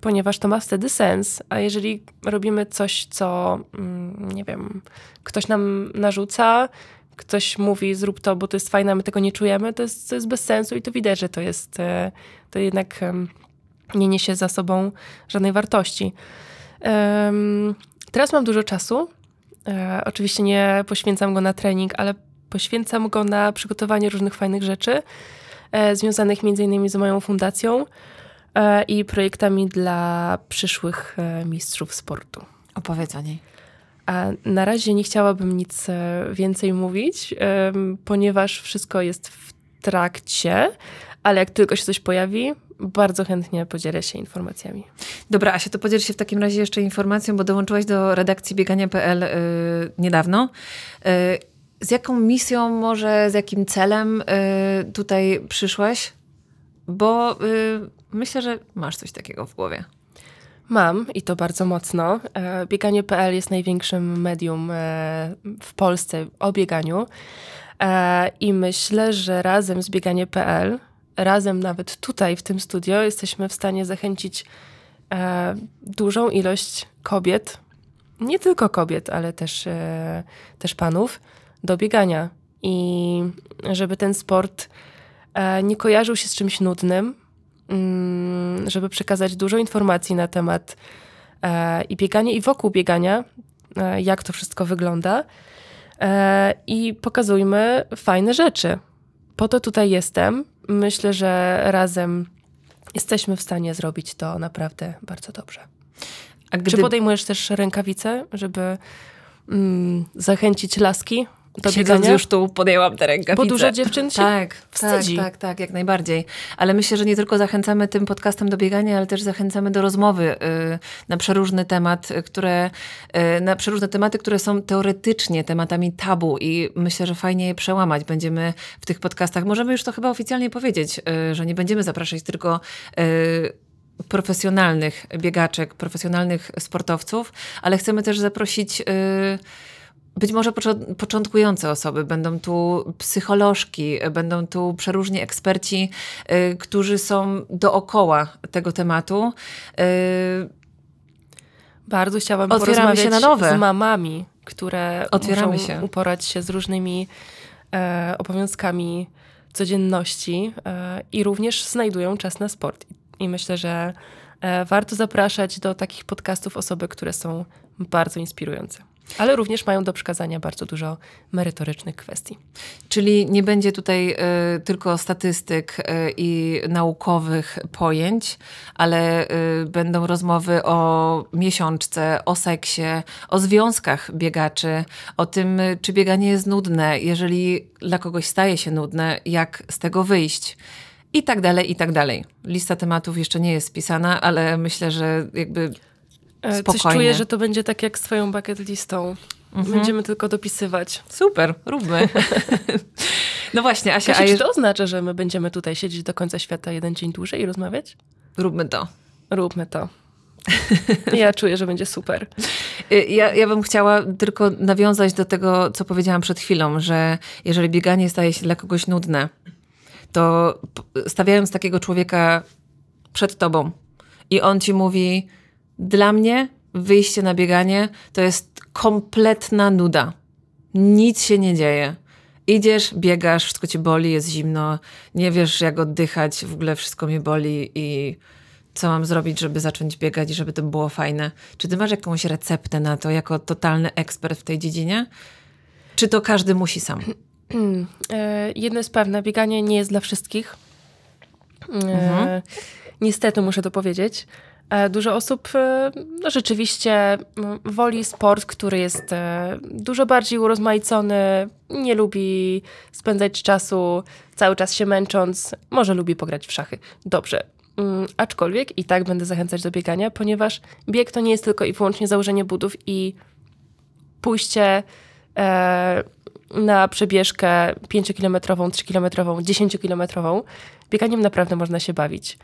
ponieważ to ma wtedy sens. A jeżeli robimy coś, co mm, nie wiem, ktoś nam narzuca, ktoś mówi zrób to, bo to jest fajne, a my tego nie czujemy, to jest, to jest bez sensu i to widać, że to jest, e, to jednak nie niesie za sobą żadnej wartości. Teraz mam dużo czasu. E, oczywiście nie poświęcam go na trening, ale poświęcam go na przygotowanie różnych fajnych rzeczy, e, związanych m.in. z moją fundacją i projektami dla przyszłych mistrzów sportu. Opowiedz o niej. A na razie nie chciałabym nic e, więcej mówić, ponieważ wszystko jest w trakcie, ale jak tylko się coś pojawi, bardzo chętnie podzielę się informacjami. Dobra, Asia, to podziel się w takim razie jeszcze informacją, bo dołączyłaś do redakcji biegania.pl yy, niedawno. Yy, z jaką misją, może z jakim celem yy, tutaj przyszłaś? Bo y, myślę, że masz coś takiego w głowie. Mam i to bardzo mocno. E, bieganie.pl jest największym medium e, w Polsce o bieganiu. E, I myślę, że razem z bieganie.pl, razem nawet tutaj w tym studio, jesteśmy w stanie zachęcić dużą ilość kobiet, nie tylko kobiet, ale też, też panów, do biegania. I żeby ten sport nie kojarzył się z czymś nudnym, Mm, żeby przekazać dużo informacji na temat e, i biegania, i wokół biegania, e, jak to wszystko wygląda. E, I pokazujmy fajne rzeczy. Po to tutaj jestem. Myślę, że razem jesteśmy w stanie zrobić to naprawdę bardzo dobrze. Gdy... Czy podejmujesz też rękawice, żeby mm, zachęcić laski to Siedząc już tu podjęłam tę rękę. Bo dużo dziewczyn się tak, wstydzi. Tak, tak, tak, jak najbardziej. Ale myślę, że nie tylko zachęcamy tym podcastem do biegania, ale też zachęcamy do rozmowy y, na przeróżny temat, y, które, y, na przeróżne tematy, które są teoretycznie tematami tabu i myślę, że fajnie je przełamać. Będziemy w tych podcastach, możemy już to chyba oficjalnie powiedzieć, y, że nie będziemy zapraszać tylko y, profesjonalnych biegaczek, profesjonalnych sportowców, ale chcemy też zaprosić y, być może początkujące osoby, będą tu psycholożki, będą tu przeróżni eksperci, y, którzy są dookoła tego tematu. Y, bardzo chciałabym Otwieramy porozmawiać się na nowe. z mamami, które Otwieramy muszą się. uporać się z różnymi e, obowiązkami codzienności e, i również znajdują czas na sport. I myślę, że e, warto zapraszać do takich podcastów osoby, które są bardzo inspirujące ale również mają do przekazania bardzo dużo merytorycznych kwestii. Czyli nie będzie tutaj y, tylko statystyk y, i naukowych pojęć, ale y, będą rozmowy o miesiączce, o seksie, o związkach biegaczy, o tym, czy bieganie jest nudne, jeżeli dla kogoś staje się nudne, jak z tego wyjść i tak dalej, i tak dalej. Lista tematów jeszcze nie jest spisana, ale myślę, że jakby E, Spokojnie. Coś czuję, że to będzie tak jak z twoją bucket listą. Mhm. Będziemy tylko dopisywać. Super, róbmy. no właśnie, Asia... Kasia, a jeż... czy to oznacza, że my będziemy tutaj siedzieć do końca świata jeden dzień dłużej i rozmawiać? Róbmy to. Róbmy to. Ja czuję, że będzie super. Y, ja, ja bym chciała tylko nawiązać do tego, co powiedziałam przed chwilą, że jeżeli bieganie staje się dla kogoś nudne, to stawiając takiego człowieka przed tobą i on ci mówi, dla mnie wyjście na bieganie to jest kompletna nuda. Nic się nie dzieje. Idziesz, biegasz, wszystko ci boli, jest zimno, nie wiesz jak oddychać, w ogóle wszystko mi boli i co mam zrobić, żeby zacząć biegać i żeby to było fajne. Czy ty masz jakąś receptę na to, jako totalny ekspert w tej dziedzinie? Czy to każdy musi sam? E, jedno jest pewne, bieganie nie jest dla wszystkich. E, mhm. Niestety muszę to powiedzieć. E, dużo osób e, no rzeczywiście mm, woli sport, który jest e, dużo bardziej urozmaicony, nie lubi spędzać czasu cały czas się męcząc, może lubi pograć w szachy. Dobrze. Mm, aczkolwiek i tak będę zachęcać do biegania, ponieważ bieg to nie jest tylko i wyłącznie założenie budów i pójście e, na przebieżkę 5-kilometrową, 3-kilometrową, 10-kilometrową. Bieganiem naprawdę można się bawić.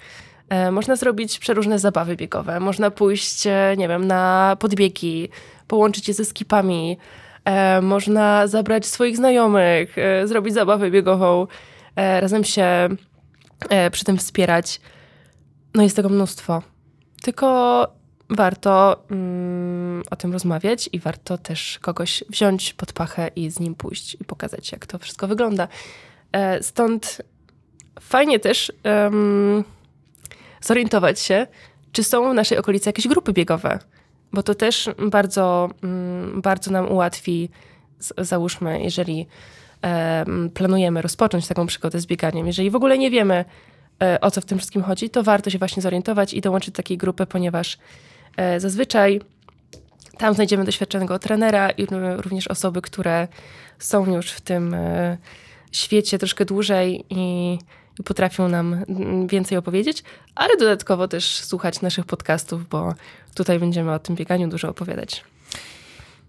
E, można zrobić przeróżne zabawy biegowe, można pójść, e, nie wiem, na podbiegi, połączyć je ze skipami, e, można zabrać swoich znajomych, zrobić zabawę biegową, razem się przy tym wspierać. No jest tego mnóstwo. Tylko warto mm, o tym rozmawiać i warto też kogoś wziąć pod pachę i z nim pójść i pokazać, jak to wszystko wygląda. stąd fajnie też um, zorientować się, czy są w naszej okolicy jakieś grupy biegowe, bo to też bardzo, mm, bardzo nam ułatwi, załóżmy, jeżeli planujemy rozpocząć taką przygodę z bieganiem. Jeżeli w ogóle nie wiemy, e, o co w tym wszystkim chodzi, to warto się właśnie zorientować i dołączyć do takiej grupy, ponieważ e, zazwyczaj tam znajdziemy doświadczonego trenera i również osoby, które są już w tym e, świecie troszkę dłużej i potrafią nam mm, więcej opowiedzieć, ale dodatkowo też słuchać naszych podcastów, bo tutaj będziemy o tym bieganiu dużo opowiadać.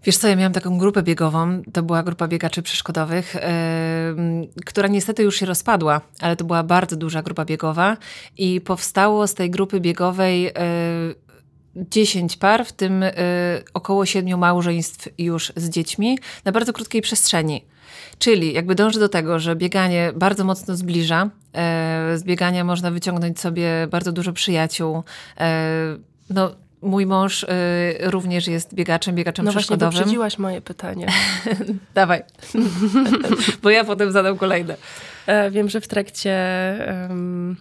Wiesz co, ja miałam taką grupę biegową, to była grupa biegaczy przeszkodowych, yy, która niestety już się rozpadła, ale to była bardzo duża grupa biegowa i powstało z tej grupy biegowej yy, e, 10 par, w tym yy, około 7 małżeństw już z dziećmi, na bardzo krótkiej przestrzeni. Czyli jakby dążę do tego, że bieganie bardzo mocno zbliża. E, z biegania można wyciągnąć sobie bardzo dużo przyjaciół. E, no, Mój mąż e, również jest biegaczem, biegaczem no przeszkodowym. No właśnie, moje pytanie. Dawaj, bo ja potem zadam kolejne. wiem, że w trakcie um,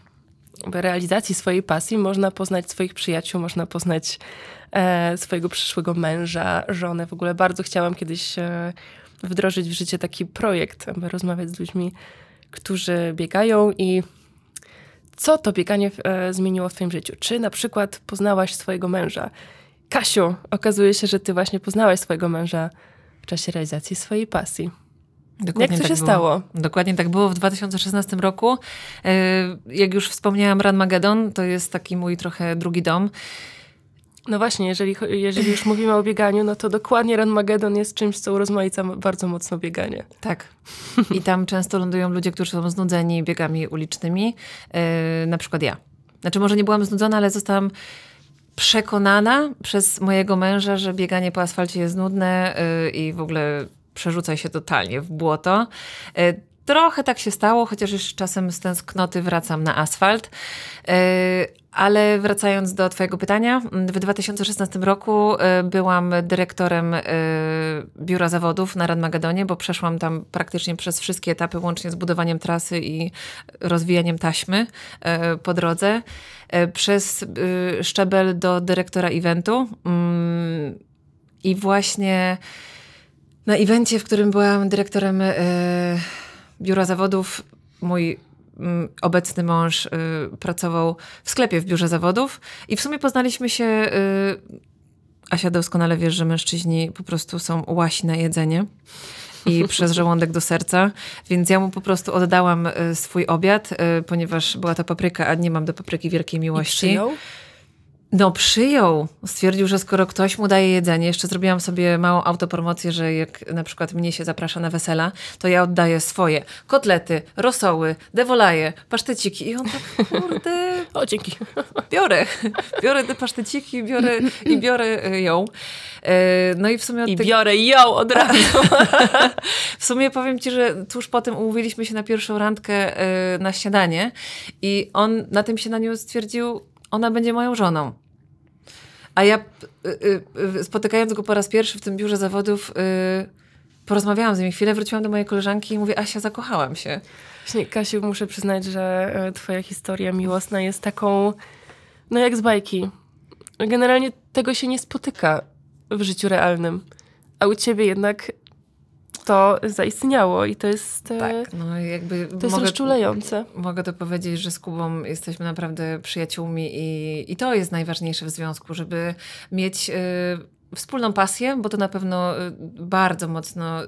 realizacji swojej pasji można poznać swoich przyjaciół, można poznać e, swojego przyszłego męża, żonę. W ogóle bardzo chciałam kiedyś... E, wdrożyć w życie taki projekt, aby rozmawiać z ludźmi, którzy biegają i co to bieganie e, zmieniło w Twoim życiu? Czy na przykład poznałaś swojego męża? Kasiu, okazuje się, że Ty właśnie poznałaś swojego męża w czasie realizacji swojej pasji. Dokładnie Jak to tak się było. stało? Dokładnie tak było w 2016 roku. E, jak już wspomniałam, Magedon to jest taki mój trochę drugi dom. No właśnie, jeżeli, jeżeli już mówimy o bieganiu, no to dokładnie Ranmagedon jest czymś, co urozmaica bardzo mocno bieganie. Tak. I tam często lądują ludzie, którzy są znudzeni biegami ulicznymi. Yy, na przykład ja. Znaczy może nie byłam znudzona, ale zostałam przekonana przez mojego męża, że bieganie po asfalcie jest nudne yy, i w ogóle przerzuca się totalnie w błoto. Yy, trochę tak się stało, chociaż już czasem z tęsknoty wracam na asfalt. Yy, ale wracając do Twojego pytania, w 2016 roku y, byłam dyrektorem y, biura zawodów na Radmagedonie, bo przeszłam tam praktycznie przez wszystkie etapy, łącznie z budowaniem trasy i rozwijaniem taśmy y, po drodze. Przez szczebel do dyrektora eventu. Mm, I właśnie na evencie, w którym byłam dyrektorem biura zawodów, mój Mm, obecny mąż y, pracował w sklepie w biurze zawodów i w sumie poznaliśmy się. Y, Asia doskonale wiesz, że mężczyźni po prostu są łasi na jedzenie i przez żołądek do serca, więc ja mu po prostu oddałam y, swój obiad, ponieważ była to papryka, a nie mam do papryki wielkiej miłości. I no przyjął. Stwierdził, że skoro ktoś mu daje jedzenie, jeszcze zrobiłam sobie małą autopromocję, że jak na przykład mnie się zaprasza na wesela, to ja oddaję swoje kotlety, rosoły, dewolaje, pasztyciki. I on tak, kurde... o, dzięki. Biorę. Biorę te pasztyciki biorę, i biorę e, ją. E, no i w sumie... I biorę ją od razu. w sumie powiem ci, że tuż po tym umówiliśmy się na pierwszą randkę e, na śniadanie i on na tym śniadaniu stwierdził, ona będzie moją żoną. A ja y, y, y, spotykając go po raz pierwszy w tym biurze zawodów, porozmawiałam z nim chwilę, wróciłam do mojej koleżanki i mówię, Asia, zakochałam się. Właśnie, Kasiu, muszę przyznać, że e, twoja historia miłosna jest taką, no jak z bajki. Generalnie tego się nie spotyka w życiu realnym. A u ciebie jednak to zaistniało i to jest. E, tak, no jakby. To jest mogę, rozczulające. Mogę to powiedzieć, że z Kubą jesteśmy naprawdę przyjaciółmi i, i to jest najważniejsze w związku, żeby mieć. E, wspólną pasję, bo to na pewno e, bardzo mocno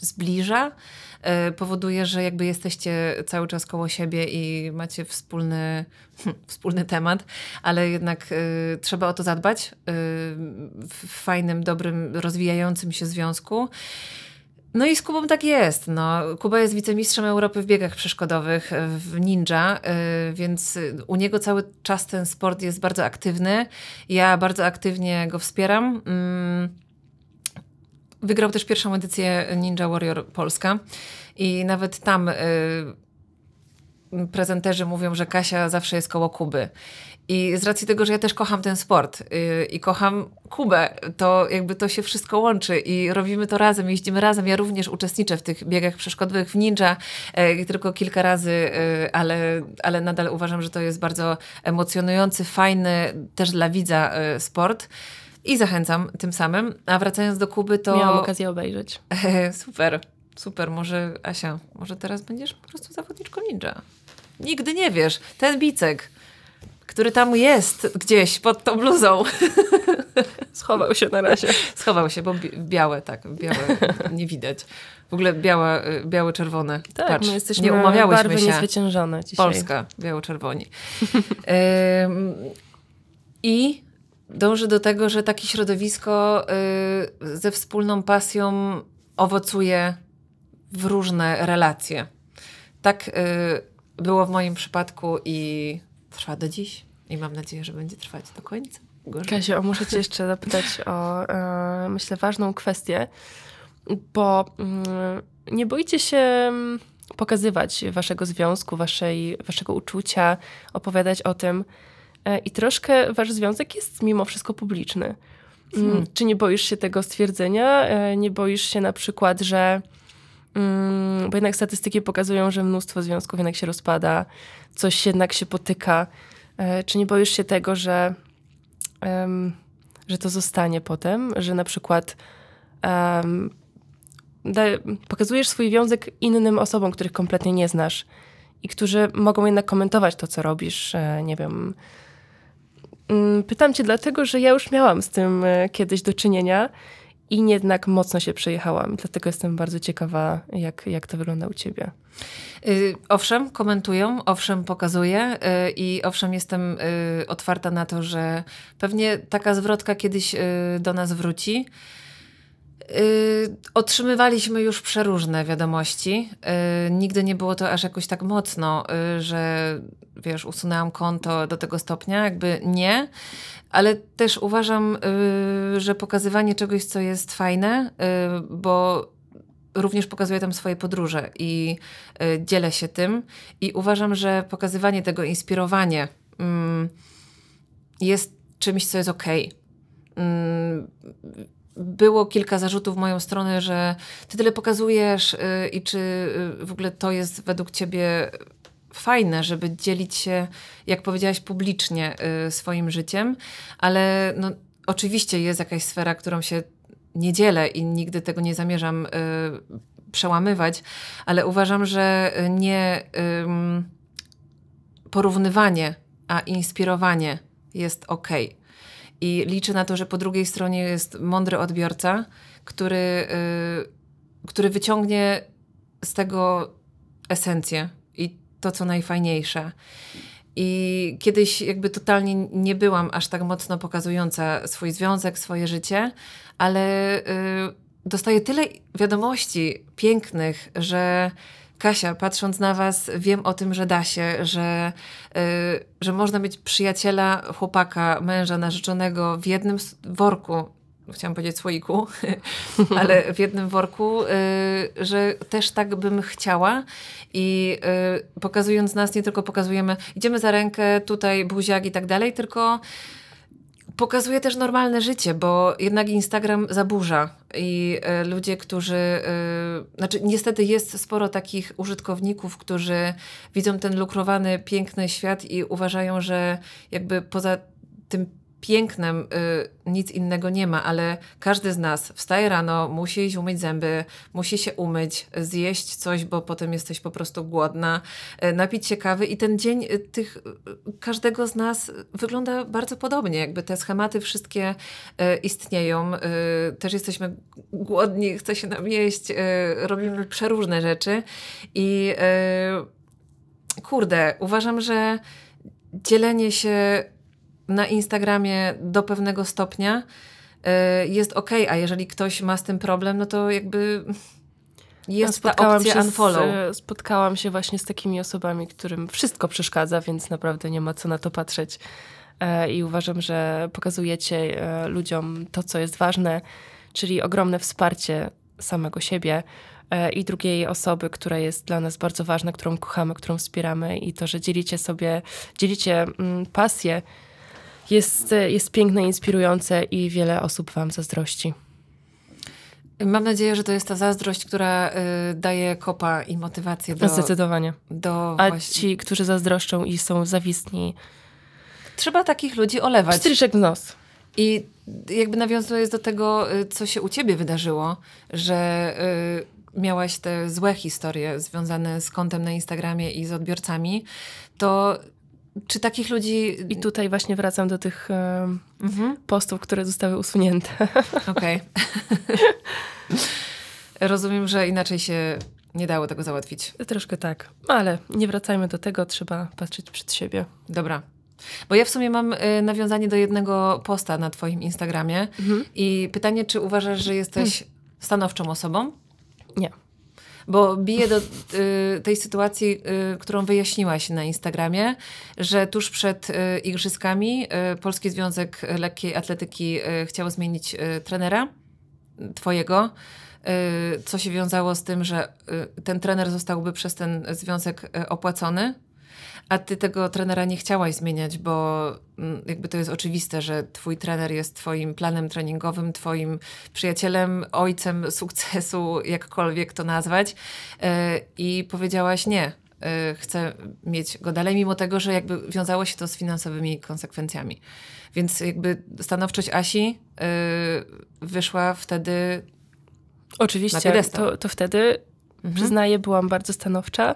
zbliża, powoduje, że jakby jesteście cały czas koło siebie i macie wspólny, hm, wspólny temat, ale jednak trzeba o to zadbać w fajnym, dobrym, rozwijającym się związku. No i z Kubą tak jest. No, Kuba jest wicemistrzem Europy w biegach przeszkodowych e, w ninja, e, więc u niego cały czas ten sport jest bardzo aktywny. Ja bardzo aktywnie go wspieram. Mm. Wygrał też pierwszą edycję Ninja Warrior Polska i nawet tam e, prezenterzy mówią, że Kasia zawsze jest koło Kuby. I z racji tego, że ja też kocham ten sport yy, i kocham Kubę, to jakby to się wszystko łączy i robimy to razem, jeździmy razem. Ja również uczestniczę w tych biegach przeszkodowych w ninja yy, tylko kilka razy, yy, ale, ale nadal uważam, że to jest bardzo emocjonujący, fajny też dla widza y, sport. I zachęcam tym samym. A wracając do Kuby, to. Miałam okazję obejrzeć. super, super. Może Asia, może teraz będziesz po prostu zawodniczką ninja. Nigdy nie wiesz. Ten bicek który tam jest gdzieś pod tą bluzą. Schował się na razie. Schował się, bo białe, tak, białe nie widać. W ogóle białe, y, białe, czerwone Tak, Patrz, my jesteśmy nie umawiałyśmy barwy się. niezwyciężone dzisiaj. Polska, biało-czerwoni. Ym, I dąży do tego, że takie środowisko y, ze wspólną pasją owocuje w różne relacje. Tak y, było w moim przypadku i trwa do dziś. I mam nadzieję, że będzie trwać do końca. Gorzej. Kasia, muszę cię jeszcze zapytać o, e, myślę, ważną kwestię, bo mm, nie boicie się mm, pokazywać waszego związku, waszej, waszego uczucia, opowiadać o tym. E, I troszkę wasz związek jest mimo wszystko publiczny. Mm, hmm. Czy nie boisz się tego stwierdzenia? E, nie boisz się na przykład, że bo jednak statystyki pokazują, że mnóstwo związków jednak się rozpada, coś jednak się potyka. E, czy nie boisz się tego, że, że to zostanie potem, że na przykład um, pokazujesz swój wiązek innym osobom, których kompletnie nie znasz i którzy mogą jednak komentować to, co robisz, e, nie wiem. Mm, pytam cię dlatego, że ja już miałam z tym e, kiedyś do czynienia i jednak mocno się przejechałam. Dlatego jestem bardzo ciekawa, jak, jak to wygląda u ciebie. Y, owszem, komentują, owszem, pokazuję y, i owszem, jestem y, otwarta na to, że pewnie taka zwrotka kiedyś do nas wróci. Yy, otrzymywaliśmy już przeróżne wiadomości. Yy, nigdy nie było to aż jakoś tak mocno, yy, że wiesz, usunęłam konto do tego stopnia, jakby nie, ale też uważam, y, że pokazywanie czegoś, co jest fajne, y, bo również pokazuję tam swoje podróże i y, dzielę się tym i uważam, że pokazywanie tego, inspirowanie mm, jest czymś, co jest okej. Okay mm, było kilka zarzutów w moją stronę, że ty tyle pokazujesz y, i czy y, w ogóle to jest według ciebie fajne, żeby dzielić się, jak powiedziałaś, publicznie y, swoim życiem, ale no, oczywiście jest jakaś sfera, którą się nie dzielę i nigdy tego nie zamierzam przełamywać, ale uważam, że nie porównywanie, a inspirowanie jest ok. I liczę na to, że po drugiej stronie jest mądry odbiorca, który, yy, który wyciągnie z tego esencję i to, co najfajniejsze. I kiedyś jakby totalnie nie byłam aż tak mocno pokazująca swój związek, swoje życie, ale yy, dostaję tyle wiadomości pięknych, że Kasia, patrząc na Was, wiem o tym, że da się, że, yy, że można mieć przyjaciela, chłopaka, męża, narzeczonego w jednym worku. Chciałam powiedzieć słoiku, ale w jednym worku, y, że też tak bym chciała. I y, pokazując nas, nie tylko pokazujemy, idziemy za rękę, tutaj buziak i tak dalej, tylko pokazuje też normalne życie, bo jednak Instagram zaburza i e, ludzie, którzy, e, znaczy niestety jest sporo takich użytkowników, którzy widzą ten lukrowany, piękny świat i uważają, że jakby poza tym pięknem y, nic innego nie ma, ale każdy z nas wstaje rano, musi iść umyć zęby, musi się umyć, zjeść coś, bo potem jesteś po prostu głodna, y, napić się kawy i ten dzień y, tych y, każdego z nas wygląda bardzo podobnie, jakby te schematy wszystkie y, istnieją, y, też jesteśmy głodni, chce się nam jeść, robimy przeróżne rzeczy i kurde, uważam, że dzielenie się na Instagramie do pewnego stopnia y, jest ok, a jeżeli ktoś ma z tym problem, no to jakby jest ja spotkałam ta opcja unfollow. Z, spotkałam się właśnie z takimi osobami, którym wszystko przeszkadza, więc naprawdę nie ma co na to patrzeć. E, I uważam, że pokazujecie e, ludziom to, co jest ważne, czyli ogromne wsparcie samego siebie e, i drugiej osoby, która jest dla nas bardzo ważna, którą kochamy, którą wspieramy i to, że dzielicie sobie, dzielicie mm, pasję jest, e, jest piękne, inspirujące i wiele osób Wam zazdrości. Mam nadzieję, że to jest ta zazdrość, która y, daje kopa i motywację do. Zdecydowanie. Do A właśnie... ci, którzy zazdroszczą i są zawistni. Trzeba takich ludzi olewać. Pstryczek w nos. I jakby nawiązuje do tego, y, co się u ciebie wydarzyło, że y, miałaś te złe historie związane z kontem na Instagramie i z odbiorcami, to czy takich ludzi. I tutaj właśnie wracam do tych um, mhm. postów, które zostały usunięte. Okej. Okay. Rozumiem, że inaczej się nie dało tego załatwić. Troszkę tak, ale nie wracajmy do tego, trzeba patrzeć przed siebie. Dobra. Bo ja w sumie mam y, nawiązanie do jednego posta na Twoim Instagramie mhm. i pytanie, czy uważasz, że jesteś hmm. stanowczą osobą? Nie bo bije do y, tej sytuacji, y, którą wyjaśniłaś na Instagramie, że tuż przed y, igrzyskami y, Polski Związek Lekkiej Atletyki y, chciał zmienić y, trenera twojego co się wiązało z tym, że ten trener zostałby przez ten związek opłacony a ty tego trenera nie chciałaś zmieniać, bo mm, jakby to jest oczywiste, że twój trener jest twoim planem treningowym, twoim przyjacielem, ojcem sukcesu, jakkolwiek to nazwać. E, I powiedziałaś nie. E, chcę mieć go dalej, mimo tego, że jakby wiązało się to z finansowymi konsekwencjami. Więc jakby stanowczość Asi e, wyszła wtedy. Oczywiście, to, to wtedy mhm. przyznaję, byłam bardzo stanowcza.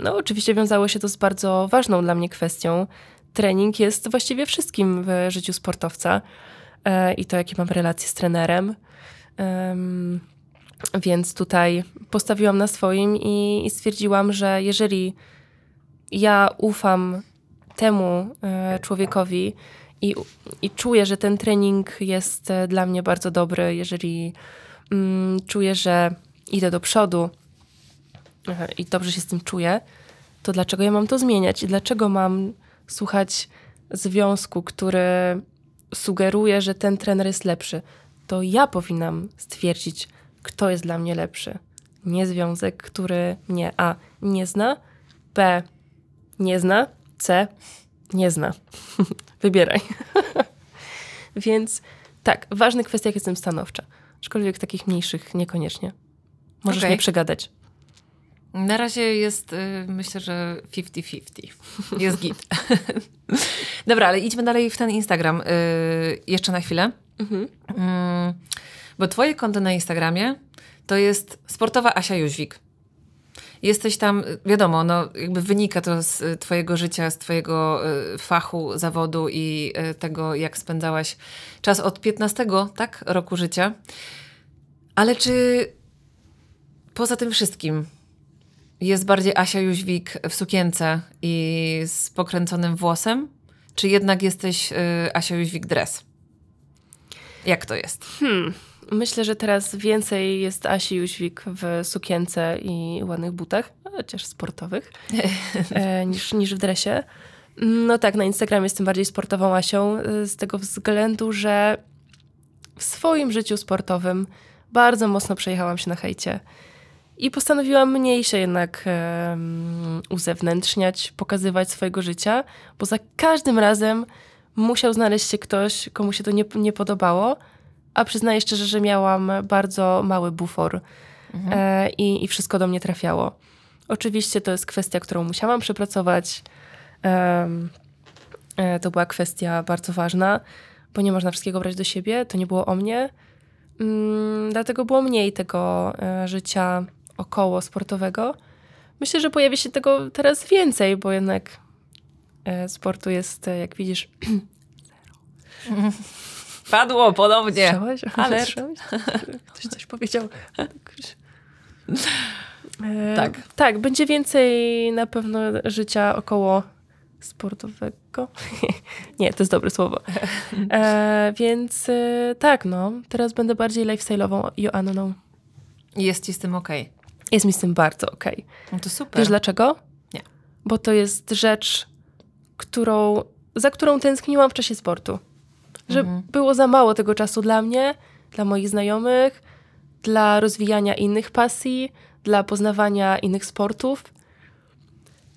No, oczywiście wiązało się to z bardzo ważną dla mnie kwestią. Trening jest właściwie wszystkim w życiu sportowca e, i to, jakie mam relacje z trenerem. Więc tutaj postawiłam na swoim i, stwierdziłam, że jeżeli ja ufam temu e, człowiekowi i, i czuję, że ten trening jest e, dla mnie bardzo dobry, jeżeli mm, czuję, że idę do przodu, i dobrze się z tym czuję, to dlaczego ja mam to zmieniać i dlaczego mam słuchać związku, który sugeruje, że ten trener jest lepszy? To ja powinnam stwierdzić, kto jest dla mnie lepszy. Nie związek, który mnie A nie zna, B nie zna, C nie zna. Wybieraj. Więc tak, w ważnych kwestiach jestem stanowcza. Aczkolwiek takich mniejszych niekoniecznie. Możesz okay. nie przegadać. Na razie jest, y, myślę, że 50-50. Jest git. Dobra, ale idźmy dalej w ten Instagram. Y, jeszcze na chwilę. Mhm. Mm, bo twoje konto na Instagramie to jest sportowa Asia Jóźwik. Jesteś tam, y, wiadomo, no, jakby wynika to z twojego życia, z twojego fachu, zawodu i tego, jak spędzałaś czas od 15, tak, roku życia. Ale czy poza tym wszystkim jest bardziej Asia Jóźwik w sukience i z pokręconym włosem, czy jednak jesteś y, Asia Jóźwik dres? Jak to jest? Hmm. Myślę, że teraz więcej jest Asi Jóźwik w sukience i ładnych butach, chociaż sportowych, e, niż, niż w dresie. No tak, na Instagramie jestem bardziej sportową Asią, e, z tego względu, że w swoim życiu sportowym bardzo mocno przejechałam się na hejcie. I postanowiłam mniej się jednak um, uzewnętrzniać, pokazywać swojego życia, bo za każdym razem musiał znaleźć się ktoś, komu się to nie, nie podobało, a przyznaję szczerze, że miałam bardzo mały bufor mhm. e, i, i wszystko do mnie trafiało. Oczywiście to jest kwestia, którą musiałam przepracować. e, to była kwestia bardzo ważna, bo nie można wszystkiego brać do siebie, to nie było o mnie. Mm, dlatego było mniej tego e, życia około sportowego. Myślę, że pojawi się tego teraz więcej, bo jednak e, sportu jest, e, jak widzisz, Padło podobnie. Słyszałeś? Ale Ktoś coś powiedział. E, tak. Tak, będzie więcej na pewno życia około sportowego. Nie, to jest dobre słowo. E, więc e, tak, no, teraz będę bardziej lifestyle'ową Joanną. Jest ci z tym okej. Okay. Jest mi z tym bardzo okej. Okay. No to super. Wiesz dlaczego? Nie. Bo to jest rzecz, którą, za którą tęskniłam w czasie sportu. Że mhm. było za mało tego czasu dla mnie, dla moich znajomych, dla rozwijania innych pasji, dla poznawania innych sportów.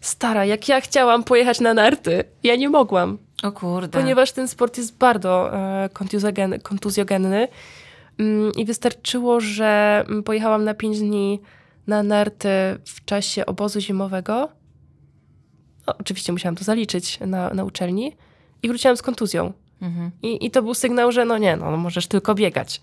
Stara, jak ja chciałam pojechać na narty, ja nie mogłam. O kurde. Ponieważ ten sport jest bardzo e, kontuzjogenny. Mm, I wystarczyło, że mm, pojechałam na 5 dni na narty w czasie obozu zimowego. No, oczywiście musiałam to zaliczyć na, na uczelni. I wróciłam z kontuzją. Mhm. I, I to był sygnał, że no nie, no, no możesz tylko biegać.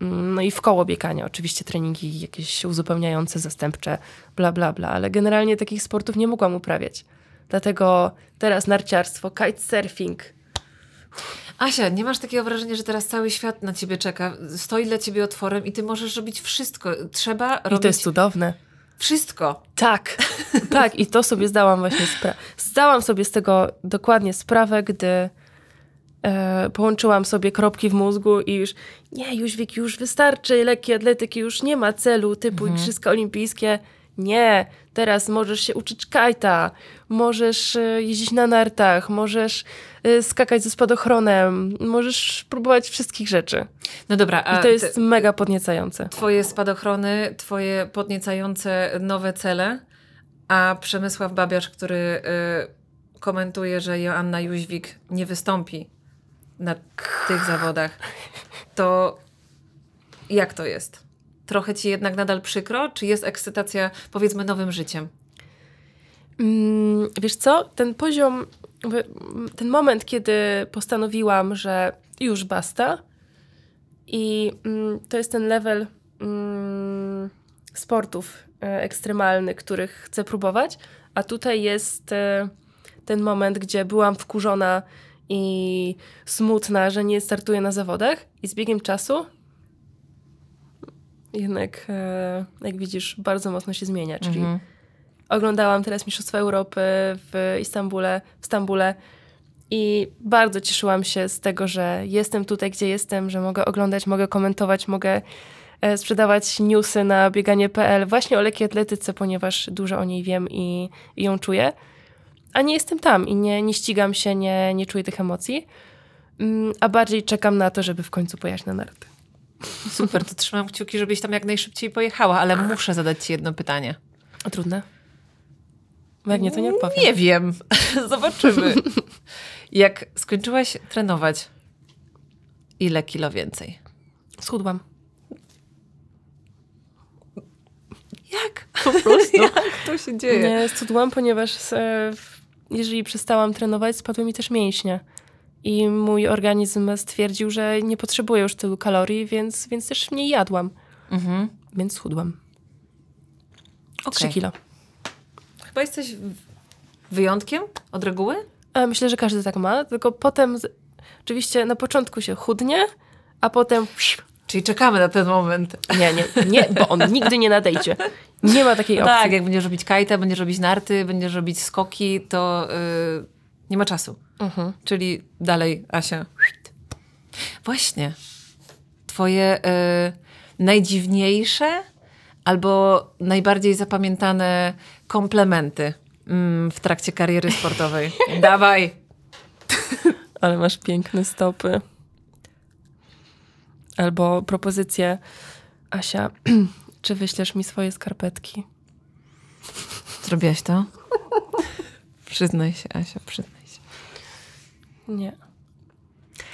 Mm, no i w koło biegania, oczywiście treningi jakieś uzupełniające, zastępcze, bla, bla, bla, ale generalnie takich sportów nie mogłam uprawiać. Dlatego teraz narciarstwo, kitesurfing. Asia, nie masz takiego wrażenia, że teraz cały świat na ciebie czeka, stoi dla ciebie otworem i ty możesz robić wszystko. Trzeba robić... I to jest cudowne. Wszystko. Tak, tak. I to sobie zdałam właśnie sprawę. Zdałam sobie z tego dokładnie sprawę, gdy e, połączyłam sobie kropki w mózgu i już nie, już wiek, już wystarczy lekkie atletyki, już nie ma celu typu mhm. Igrzyska Olimpijskie nie, teraz możesz się uczyć kajta, możesz e, jeździć na nartach, możesz e, skakać ze spadochronem, możesz próbować wszystkich rzeczy. No dobra. A I to jest te, mega podniecające. Twoje spadochrony, twoje podniecające nowe cele, a Przemysław Babiarz, który y, komentuje, że Joanna Jóźwik nie wystąpi na tych zawodach, to jak to jest? trochę ci jednak nadal przykro? Czy jest ekscytacja, powiedzmy, nowym życiem? Mm, wiesz co? Ten poziom, ten moment, kiedy postanowiłam, że już basta, i mm, to jest ten level mm, sportów e, ekstremalnych, których chcę próbować, a tutaj jest e, ten moment, gdzie byłam wkurzona i smutna, że nie startuję na zawodach, i z biegiem czasu jednak, e, jak widzisz, bardzo mocno się zmienia. Czyli mhm. oglądałam teraz Mistrzostwa Europy w Istambule, w Stambule i bardzo cieszyłam się z tego, że jestem tutaj, gdzie jestem, że mogę oglądać, mogę komentować, mogę e, sprzedawać newsy na bieganie.pl właśnie o lekkiej atletyce, ponieważ dużo o niej wiem i, i ją czuję. A nie jestem tam i nie, nie ścigam się, nie, nie czuję tych emocji, mm, a bardziej czekam na to, żeby w końcu pojechać na narty. Super, to trzymam kciuki, żebyś tam jak najszybciej pojechała, ale muszę zadać ci jedno pytanie. A trudne? jak nie, to nie odpowiem. Nie wiem. Zobaczymy. jak skończyłaś trenować, ile kilo więcej? Schudłam. Jak? Po prostu. jak to się dzieje? Nie, schudłam, ponieważ e, jeżeli przestałam trenować, spadły mi też mięśnie i mój organizm stwierdził, że nie potrzebuję już tylu kalorii, więc, więc też mniej jadłam. Mhm. Więc schudłam. Okay. 3 kilo. Chyba jesteś wyjątkiem od reguły? E, myślę, że każdy tak ma, tylko potem oczywiście na początku się chudnie, a potem... Czyli czekamy na ten moment. Nie, nie, nie, bo on nigdy nie nadejdzie. Nie ma takiej no opcji. Tak, jak będziesz robić kajta, będziesz robić narty, będziesz robić skoki, to... Yy nie ma czasu. Mhm. Czyli dalej, Asia. Właśnie. Twoje y, najdziwniejsze albo najbardziej zapamiętane komplementy mm, w trakcie kariery sportowej. Dawaj! Ale masz piękne stopy. Albo propozycje. Asia, czy wyślesz mi swoje skarpetki? Zrobiłaś to? przyznaj się, Asia, przyznaj. Nie.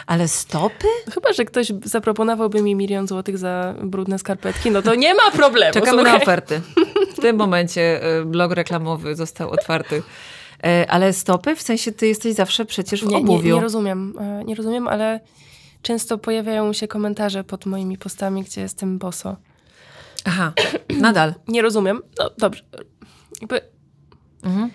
Ale stopy? Chyba, że ktoś zaproponowałby mi milion złotych za brudne skarpetki, no to nie ma problemu. Czekamy słuchaj. na oferty. W tym momencie e, blog reklamowy został otwarty. E, ale stopy? W sensie ty jesteś zawsze przecież w nie, obuwiu. Nie, nie rozumiem. E, nie rozumiem, ale często pojawiają się komentarze pod moimi postami, gdzie jestem boso. Aha, nadal. Nie rozumiem. No dobrze. Jakby... Mhm.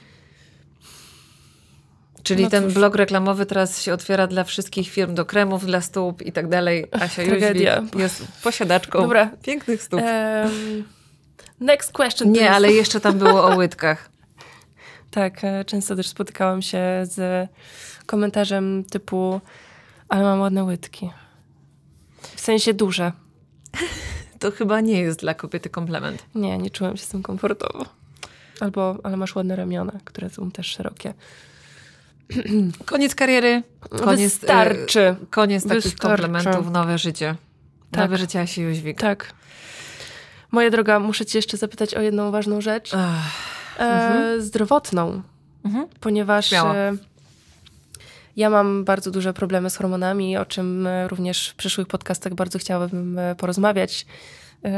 Czyli no ten cóż. blog reklamowy teraz się otwiera dla wszystkich firm do kremów, dla stóp i tak dalej. Asia Tragedia. jest posiadaczką Dobra. pięknych stóp. Um, next question. Nie, please. ale jeszcze tam było o łydkach. tak, e, często też spotykałam się z komentarzem typu ale mam ładne łydki. W sensie duże. to chyba nie jest dla kobiety komplement. Nie, nie czułam się z tym komfortowo. Albo, ale masz ładne ramiona, które są też szerokie. Koniec kariery. Koniec, y, Wystarczy. Koniec takich Wystarczy. komplementów. Nowe życie. Tak. Nowe życie Asi Jóźwik. Tak. Moja droga, muszę ci jeszcze zapytać o jedną ważną rzecz. E, mhm. Zdrowotną. Mhm. Ponieważ... E, ja mam bardzo duże problemy z hormonami, o czym e, również w przyszłych podcastach bardzo chciałabym e, porozmawiać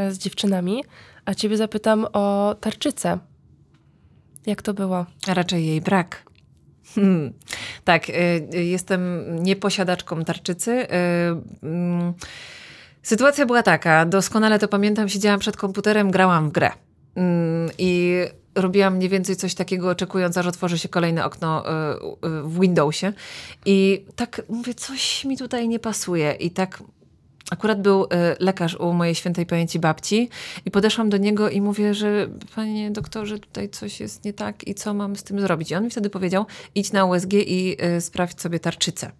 z dziewczynami. A ciebie zapytam o tarczycę. Jak to było? Raczej jej brak. Hmm. Tak, y, y, jestem nieposiadaczką tarczycy. Y, mm, sytuacja była taka, doskonale to pamiętam, siedziałam przed komputerem, grałam w grę. Mm, I robiłam mniej więcej coś takiego, oczekując, aż otworzy się kolejne okno w Windowsie. I tak mówię, coś mi tutaj nie pasuje. I tak Akurat był y, lekarz u mojej świętej pamięci babci i podeszłam do niego i mówię, że panie doktorze, tutaj coś jest nie tak i co mam z tym zrobić? I on mi wtedy powiedział, idź na USG i y, sprawdź sobie tarczycę.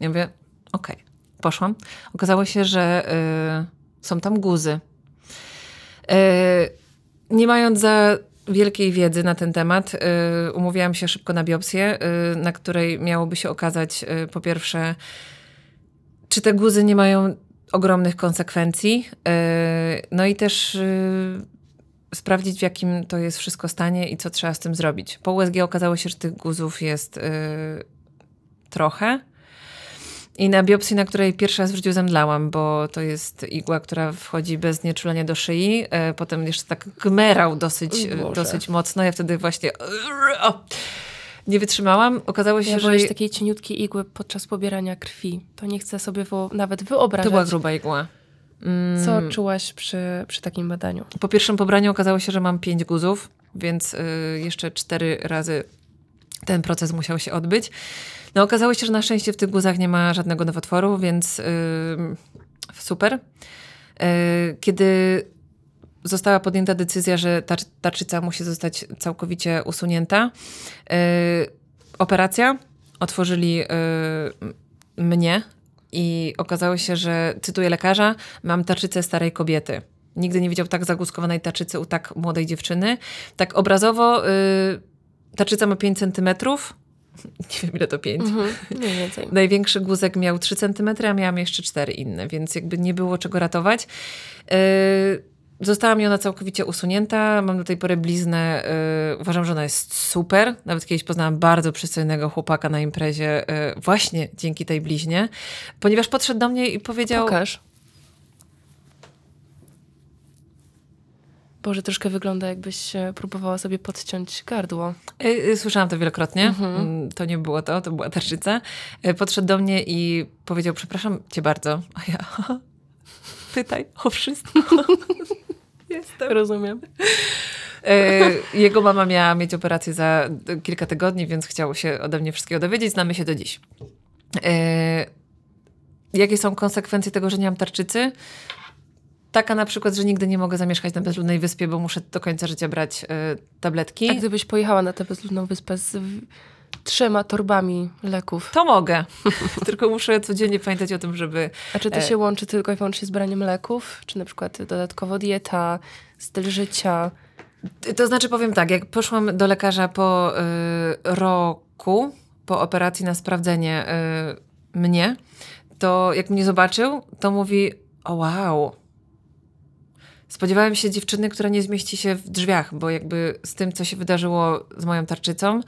Ja mówię, okej, okay. poszłam. Okazało się, że y, są tam guzy. Y, nie mając za wielkiej wiedzy na ten temat, y, umówiłam się szybko na biopsję, y, na której miałoby się okazać po pierwsze, czy te guzy nie mają ogromnych konsekwencji. Y, no i też y, sprawdzić, w jakim to jest wszystko stanie i co trzeba z tym zrobić. Po USG okazało się, że tych guzów jest y, trochę. I na biopsji, na której pierwszy raz w życiu zemdlałam, bo to jest igła, która wchodzi bez nieczulenia do szyi. Potem jeszcze tak gmerał dosyć, dosyć mocno. Ja wtedy właśnie nie wytrzymałam. Okazało się, ja że... Ja takiej cieniutkiej igły podczas pobierania krwi. To nie chcę sobie nawet wyobrazić. To była gruba igła. Mm. Co czułaś przy, przy takim badaniu? Po pierwszym pobraniu okazało się, że mam pięć guzów, więc y, jeszcze cztery razy ten proces musiał się odbyć. No okazało się, że na szczęście w tych guzach nie ma żadnego nowotworu, więc y, super. Y, kiedy została podjęta decyzja, że tar tarczyca musi zostać całkowicie usunięta. Y, operacja. Otworzyli y, mnie i okazało się, że, cytuję lekarza, mam tarczycę starej kobiety. Nigdy nie widział tak zagłuskowanej tarczycy u tak młodej dziewczyny. Tak obrazowo y, tarczyca ma 5 centymetrów, nie wiem ile to 5. Mhm, więcej. Największy guzek miał 3 cm, a miałam jeszcze 4 inne, więc jakby nie było czego ratować. Została mi ona całkowicie usunięta. Mam do tej pory bliznę. Yy, uważam, że ona jest super. Nawet kiedyś poznałam bardzo przystojnego chłopaka na imprezie yy, właśnie dzięki tej bliźnie, ponieważ podszedł do mnie i powiedział... Pokaż. Boże, troszkę wygląda jakbyś e, próbowała sobie podciąć gardło. Y, y, słyszałam to wielokrotnie. Mhm. Mm, to nie było to, to była tarczyca. Y, podszedł do mnie i powiedział, przepraszam cię bardzo. A ja, pytaj o wszystko. Jestem. Rozumiem. E, jego mama miała mieć operację za kilka tygodni, więc chciało się ode mnie wszystkiego dowiedzieć. Znamy się do dziś. E, jakie są konsekwencje tego, że nie mam tarczycy? Taka na przykład, że nigdy nie mogę zamieszkać na bezludnej wyspie, bo muszę do końca życia brać e, tabletki. A gdybyś pojechała na tę bezludną wyspę z trzema torbami leków. To mogę, tylko muszę codziennie pamiętać o tym, żeby... A czy to e, się łączy tylko i wyłącznie z braniem leków? Czy na przykład dodatkowo dieta, styl życia? To znaczy powiem tak, jak poszłam do lekarza po y, roku, po operacji na sprawdzenie y, mnie, to jak mnie zobaczył, to mówi, o wow, Spodziewałem się dziewczyny, która nie zmieści się w drzwiach, bo jakby z tym, co się wydarzyło z moją tarczycą,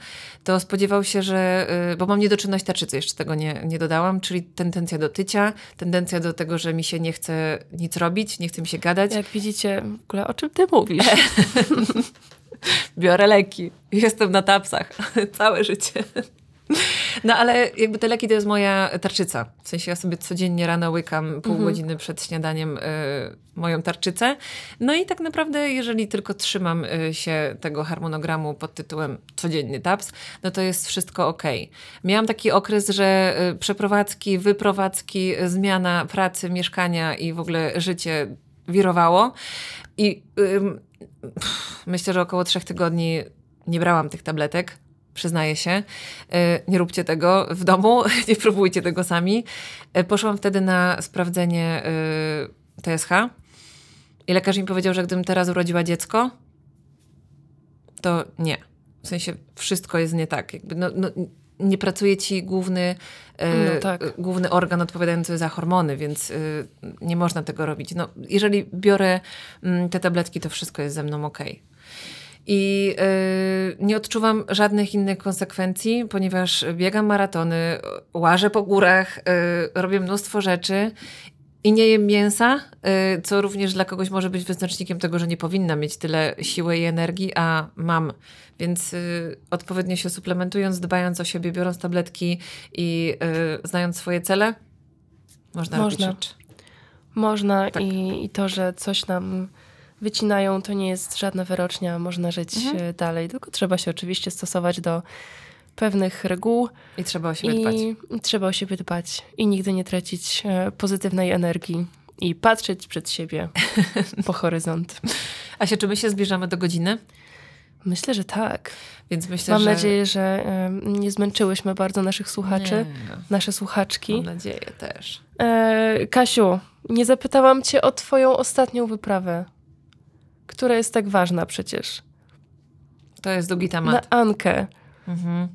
to spodziewał się, że. Y, bo mam niedoczynność tarczycy, jeszcze tego nie, nie dodałam, czyli tendencja do tycia, tendencja do tego, że mi się nie chce nic robić, nie chce mi się gadać. Jak widzicie, w ogóle o czym ty mówisz? Biorę leki. Jestem na tapsach całe życie. No ale jakby te leki to jest moja tarczyca. W sensie ja sobie codziennie rano łykam pół mhm. godziny przed śniadaniem y, moją tarczycę. No i tak naprawdę, jeżeli tylko trzymam y, się tego harmonogramu pod tytułem codzienny TAPS, no to jest wszystko ok. Miałam taki okres, że y, przeprowadzki, wyprowadzki, zmiana pracy, mieszkania i w ogóle życie wirowało. I y, myślę, że około trzech tygodni nie brałam tych tabletek przyznaję się. E, nie róbcie tego w domu, nie próbujcie tego sami. E, poszłam wtedy na sprawdzenie e, TSH i lekarz mi powiedział, że gdybym teraz urodziła dziecko, to nie. W sensie wszystko jest nie tak. Jakby no, no, nie pracuje ci główny, no tak. główny organ odpowiadający za hormony, więc nie można tego robić. No, jeżeli biorę mm, te tabletki, to wszystko jest ze mną ok i yy, nie odczuwam żadnych innych konsekwencji, ponieważ biegam maratony, łażę po górach, yy, robię mnóstwo rzeczy i nie jem mięsa, yy, co również dla kogoś może być wyznacznikiem tego, że nie powinna mieć tyle siły i energii, a mam. Więc y, odpowiednio się suplementując, dbając o siebie, biorąc tabletki i y, znając swoje cele, można, można. robić rzeczy. Można tak. I, i to, że coś nam wycinają, to nie jest żadna wyrocznia, można żyć mhm. E, dalej, tylko trzeba się oczywiście stosować do pewnych reguł. I trzeba o siebie i, dbać. I trzeba o siebie dbać i nigdy nie tracić e, pozytywnej energii i patrzeć przed siebie po horyzont. A się, czy my się zbliżamy do godziny? Myślę, że tak. Więc myślę, Mam że... nadzieję, że nie zmęczyłyśmy bardzo naszych słuchaczy, nie. nasze słuchaczki. Mam nadzieję też. E, Kasiu, nie zapytałam cię o twoją ostatnią wyprawę która jest tak ważna przecież. To jest długi temat. Na Ankę. Mhm.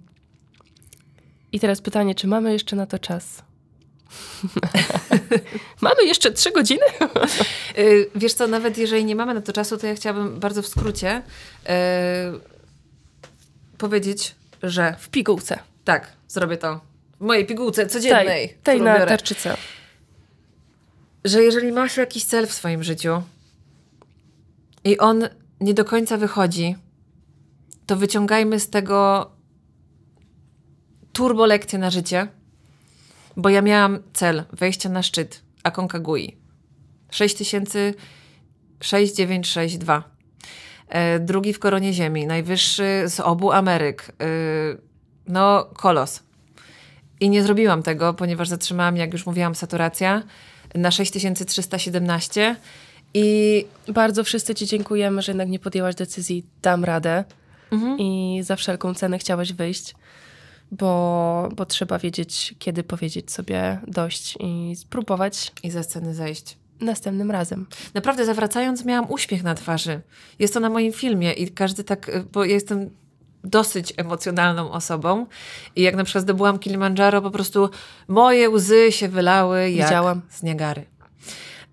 I teraz pytanie, czy mamy jeszcze na to czas? mamy jeszcze trzy godziny? Y, wiesz co, nawet jeżeli nie mamy na to czasu, to ja chciałabym bardzo w skrócie yy, powiedzieć, że... W pigułce. Tak, zrobię to. W mojej pigułce codziennej. Tej, tej na biorę. tarczyce. Że jeżeli masz jakiś cel w swoim życiu, i on nie do końca wychodzi, to wyciągajmy z tego turbo lekcję na życie, bo ja miałam cel wejścia na szczyt Aconcagui 66962. E, drugi w koronie ziemi, najwyższy z obu Ameryk. E, no, kolos. I nie zrobiłam tego, ponieważ zatrzymałam, jak już mówiłam, saturacja na 6317 i bardzo wszyscy Ci dziękujemy, że jednak nie podjęłaś decyzji, dam radę mhm. i za wszelką cenę chciałaś wyjść, bo, bo trzeba wiedzieć, kiedy powiedzieć sobie dość i spróbować. I za sceny zejść następnym razem. Naprawdę, zawracając, miałam uśmiech na twarzy. Jest to na moim filmie i każdy tak, y, bo ja jestem dosyć emocjonalną osobą i jak na przykład zdobyłam Kilimandżaro, po prostu moje łzy się wylały jak Widziałam. z Niagary.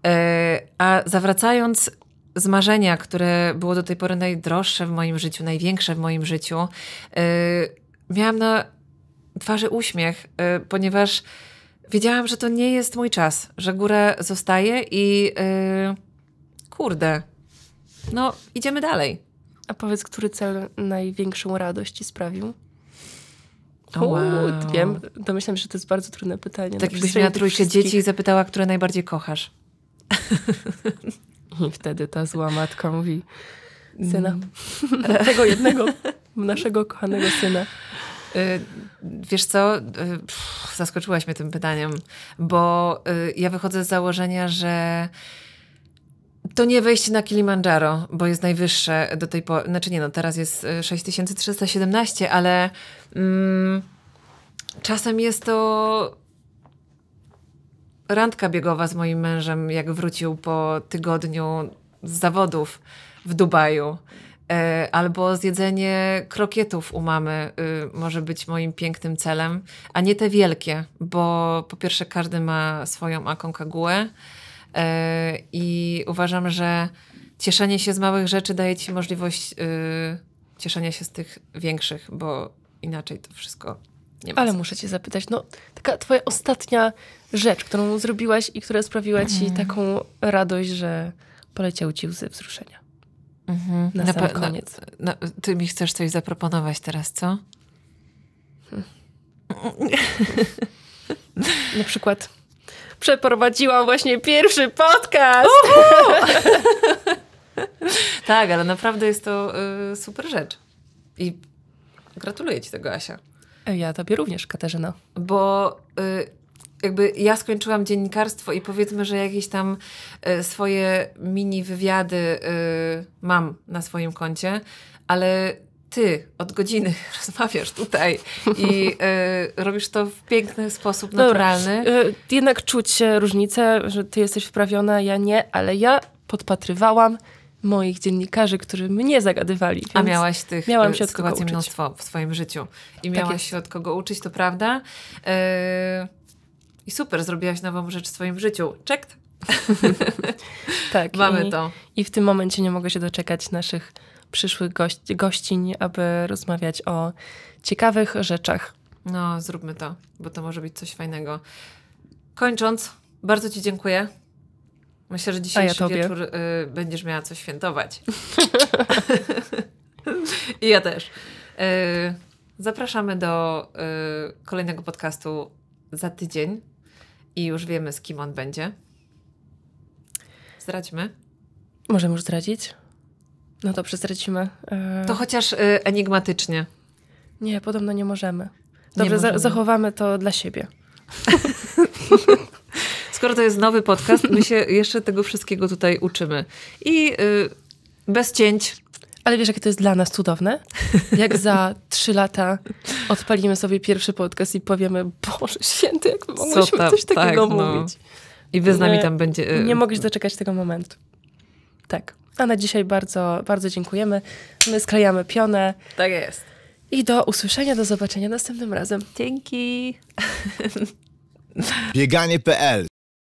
E, a zawracając z marzenia, które było do tej pory najdroższe w moim życiu, największe w moim życiu, e, miałam na twarzy uśmiech, e, ponieważ wiedziałam, że to nie jest mój czas, że górę zostaje i kurde, no idziemy dalej. A powiedz, który cel największą radość ci sprawił? O, wow. Wiem, domyślam się, że to jest bardzo trudne pytanie. Tak, no, jakbyś miała trójkę dzieci i zapytała, które najbardziej kochasz. I wtedy ta zła matka mówi, syna, mm. tego jednego naszego kochanego syna. Y, wiesz co, y, Pff, zaskoczyłaś mnie tym pytaniem, bo y, ja wychodzę z założenia, że to nie wejście na Kilimandżaro, bo jest najwyższe do tej pory. Znaczy nie, no teraz jest 6317, ale mm, czasem jest to randka biegowa z moim mężem, jak wrócił po tygodniu z zawodów w Dubaju. E, albo zjedzenie krokietów u mamy y, może być moim pięknym celem, a nie te wielkie, bo po pierwsze każdy ma swoją akonkagułę e, i uważam, że cieszenie się z małych rzeczy daje ci możliwość y, cieszenia się z tych większych, bo inaczej to wszystko nie ma. Ale muszę cię zapytać, no taka twoja ostatnia rzecz, którą zrobiłaś i która sprawiła ci mm. taką radość, że poleciał ci łzy wzruszenia. Mhm. Na, na sam koniec. Na, na, ty mi chcesz coś zaproponować teraz, co? Hmm. na przykład przeprowadziłam właśnie pierwszy podcast. tak, ale naprawdę jest to y, super rzecz. I gratuluję ci tego, Asia. Ja tobie również, Katarzyna. Bo... Y, jakby ja skończyłam dziennikarstwo i powiedzmy, że jakieś tam e, swoje mini wywiady e, mam na swoim koncie, ale ty od godziny rozmawiasz tutaj i y, robisz to w piękny sposób, naturalny. Dobra. Jednak czuć różnicę, że ty jesteś wprawiona, ja nie, ale ja podpatrywałam moich dziennikarzy, którzy mnie zagadywali. A miałaś tych miałam się od kogo uczyć. mnóstwo w swoim życiu i tak miałaś tak się od kogo uczyć, to prawda. Y super, zrobiłaś nową rzecz w swoim życiu. Checked. tak. Mamy i, to. I w tym momencie nie mogę się doczekać naszych przyszłych gości, gościń, aby rozmawiać o ciekawych rzeczach. No, zróbmy to, bo to może być coś fajnego. Kończąc, bardzo Ci dziękuję. Myślę, że dzisiejszy ja wieczór y, będziesz miała coś świętować. I ja też. Y, zapraszamy do y, kolejnego podcastu za tydzień i już wiemy, z kim on będzie. Zdradźmy. Możemy już zdradzić? No to przezdradzimy. Yy... To chociaż yy, enigmatycznie. Nie, podobno nie możemy. Dobrze, nie możemy. Za zachowamy to dla siebie. Skoro to jest nowy podcast, my się jeszcze tego wszystkiego tutaj uczymy. I yy, bez cięć, ale wiesz, jakie to jest dla nas cudowne? Jak za trzy lata odpalimy sobie pierwszy podcast i powiemy, Boże święty, jak mogliśmy coś takiego tak, no. mówić. No. I wy z nami nie, tam będzie... E, nie mogłeś doczekać tego momentu. Tak. A na dzisiaj bardzo, bardzo dziękujemy. My sklejamy pionę. Tak jest. I do usłyszenia, do zobaczenia następnym razem. Dzięki. Bieganie.pl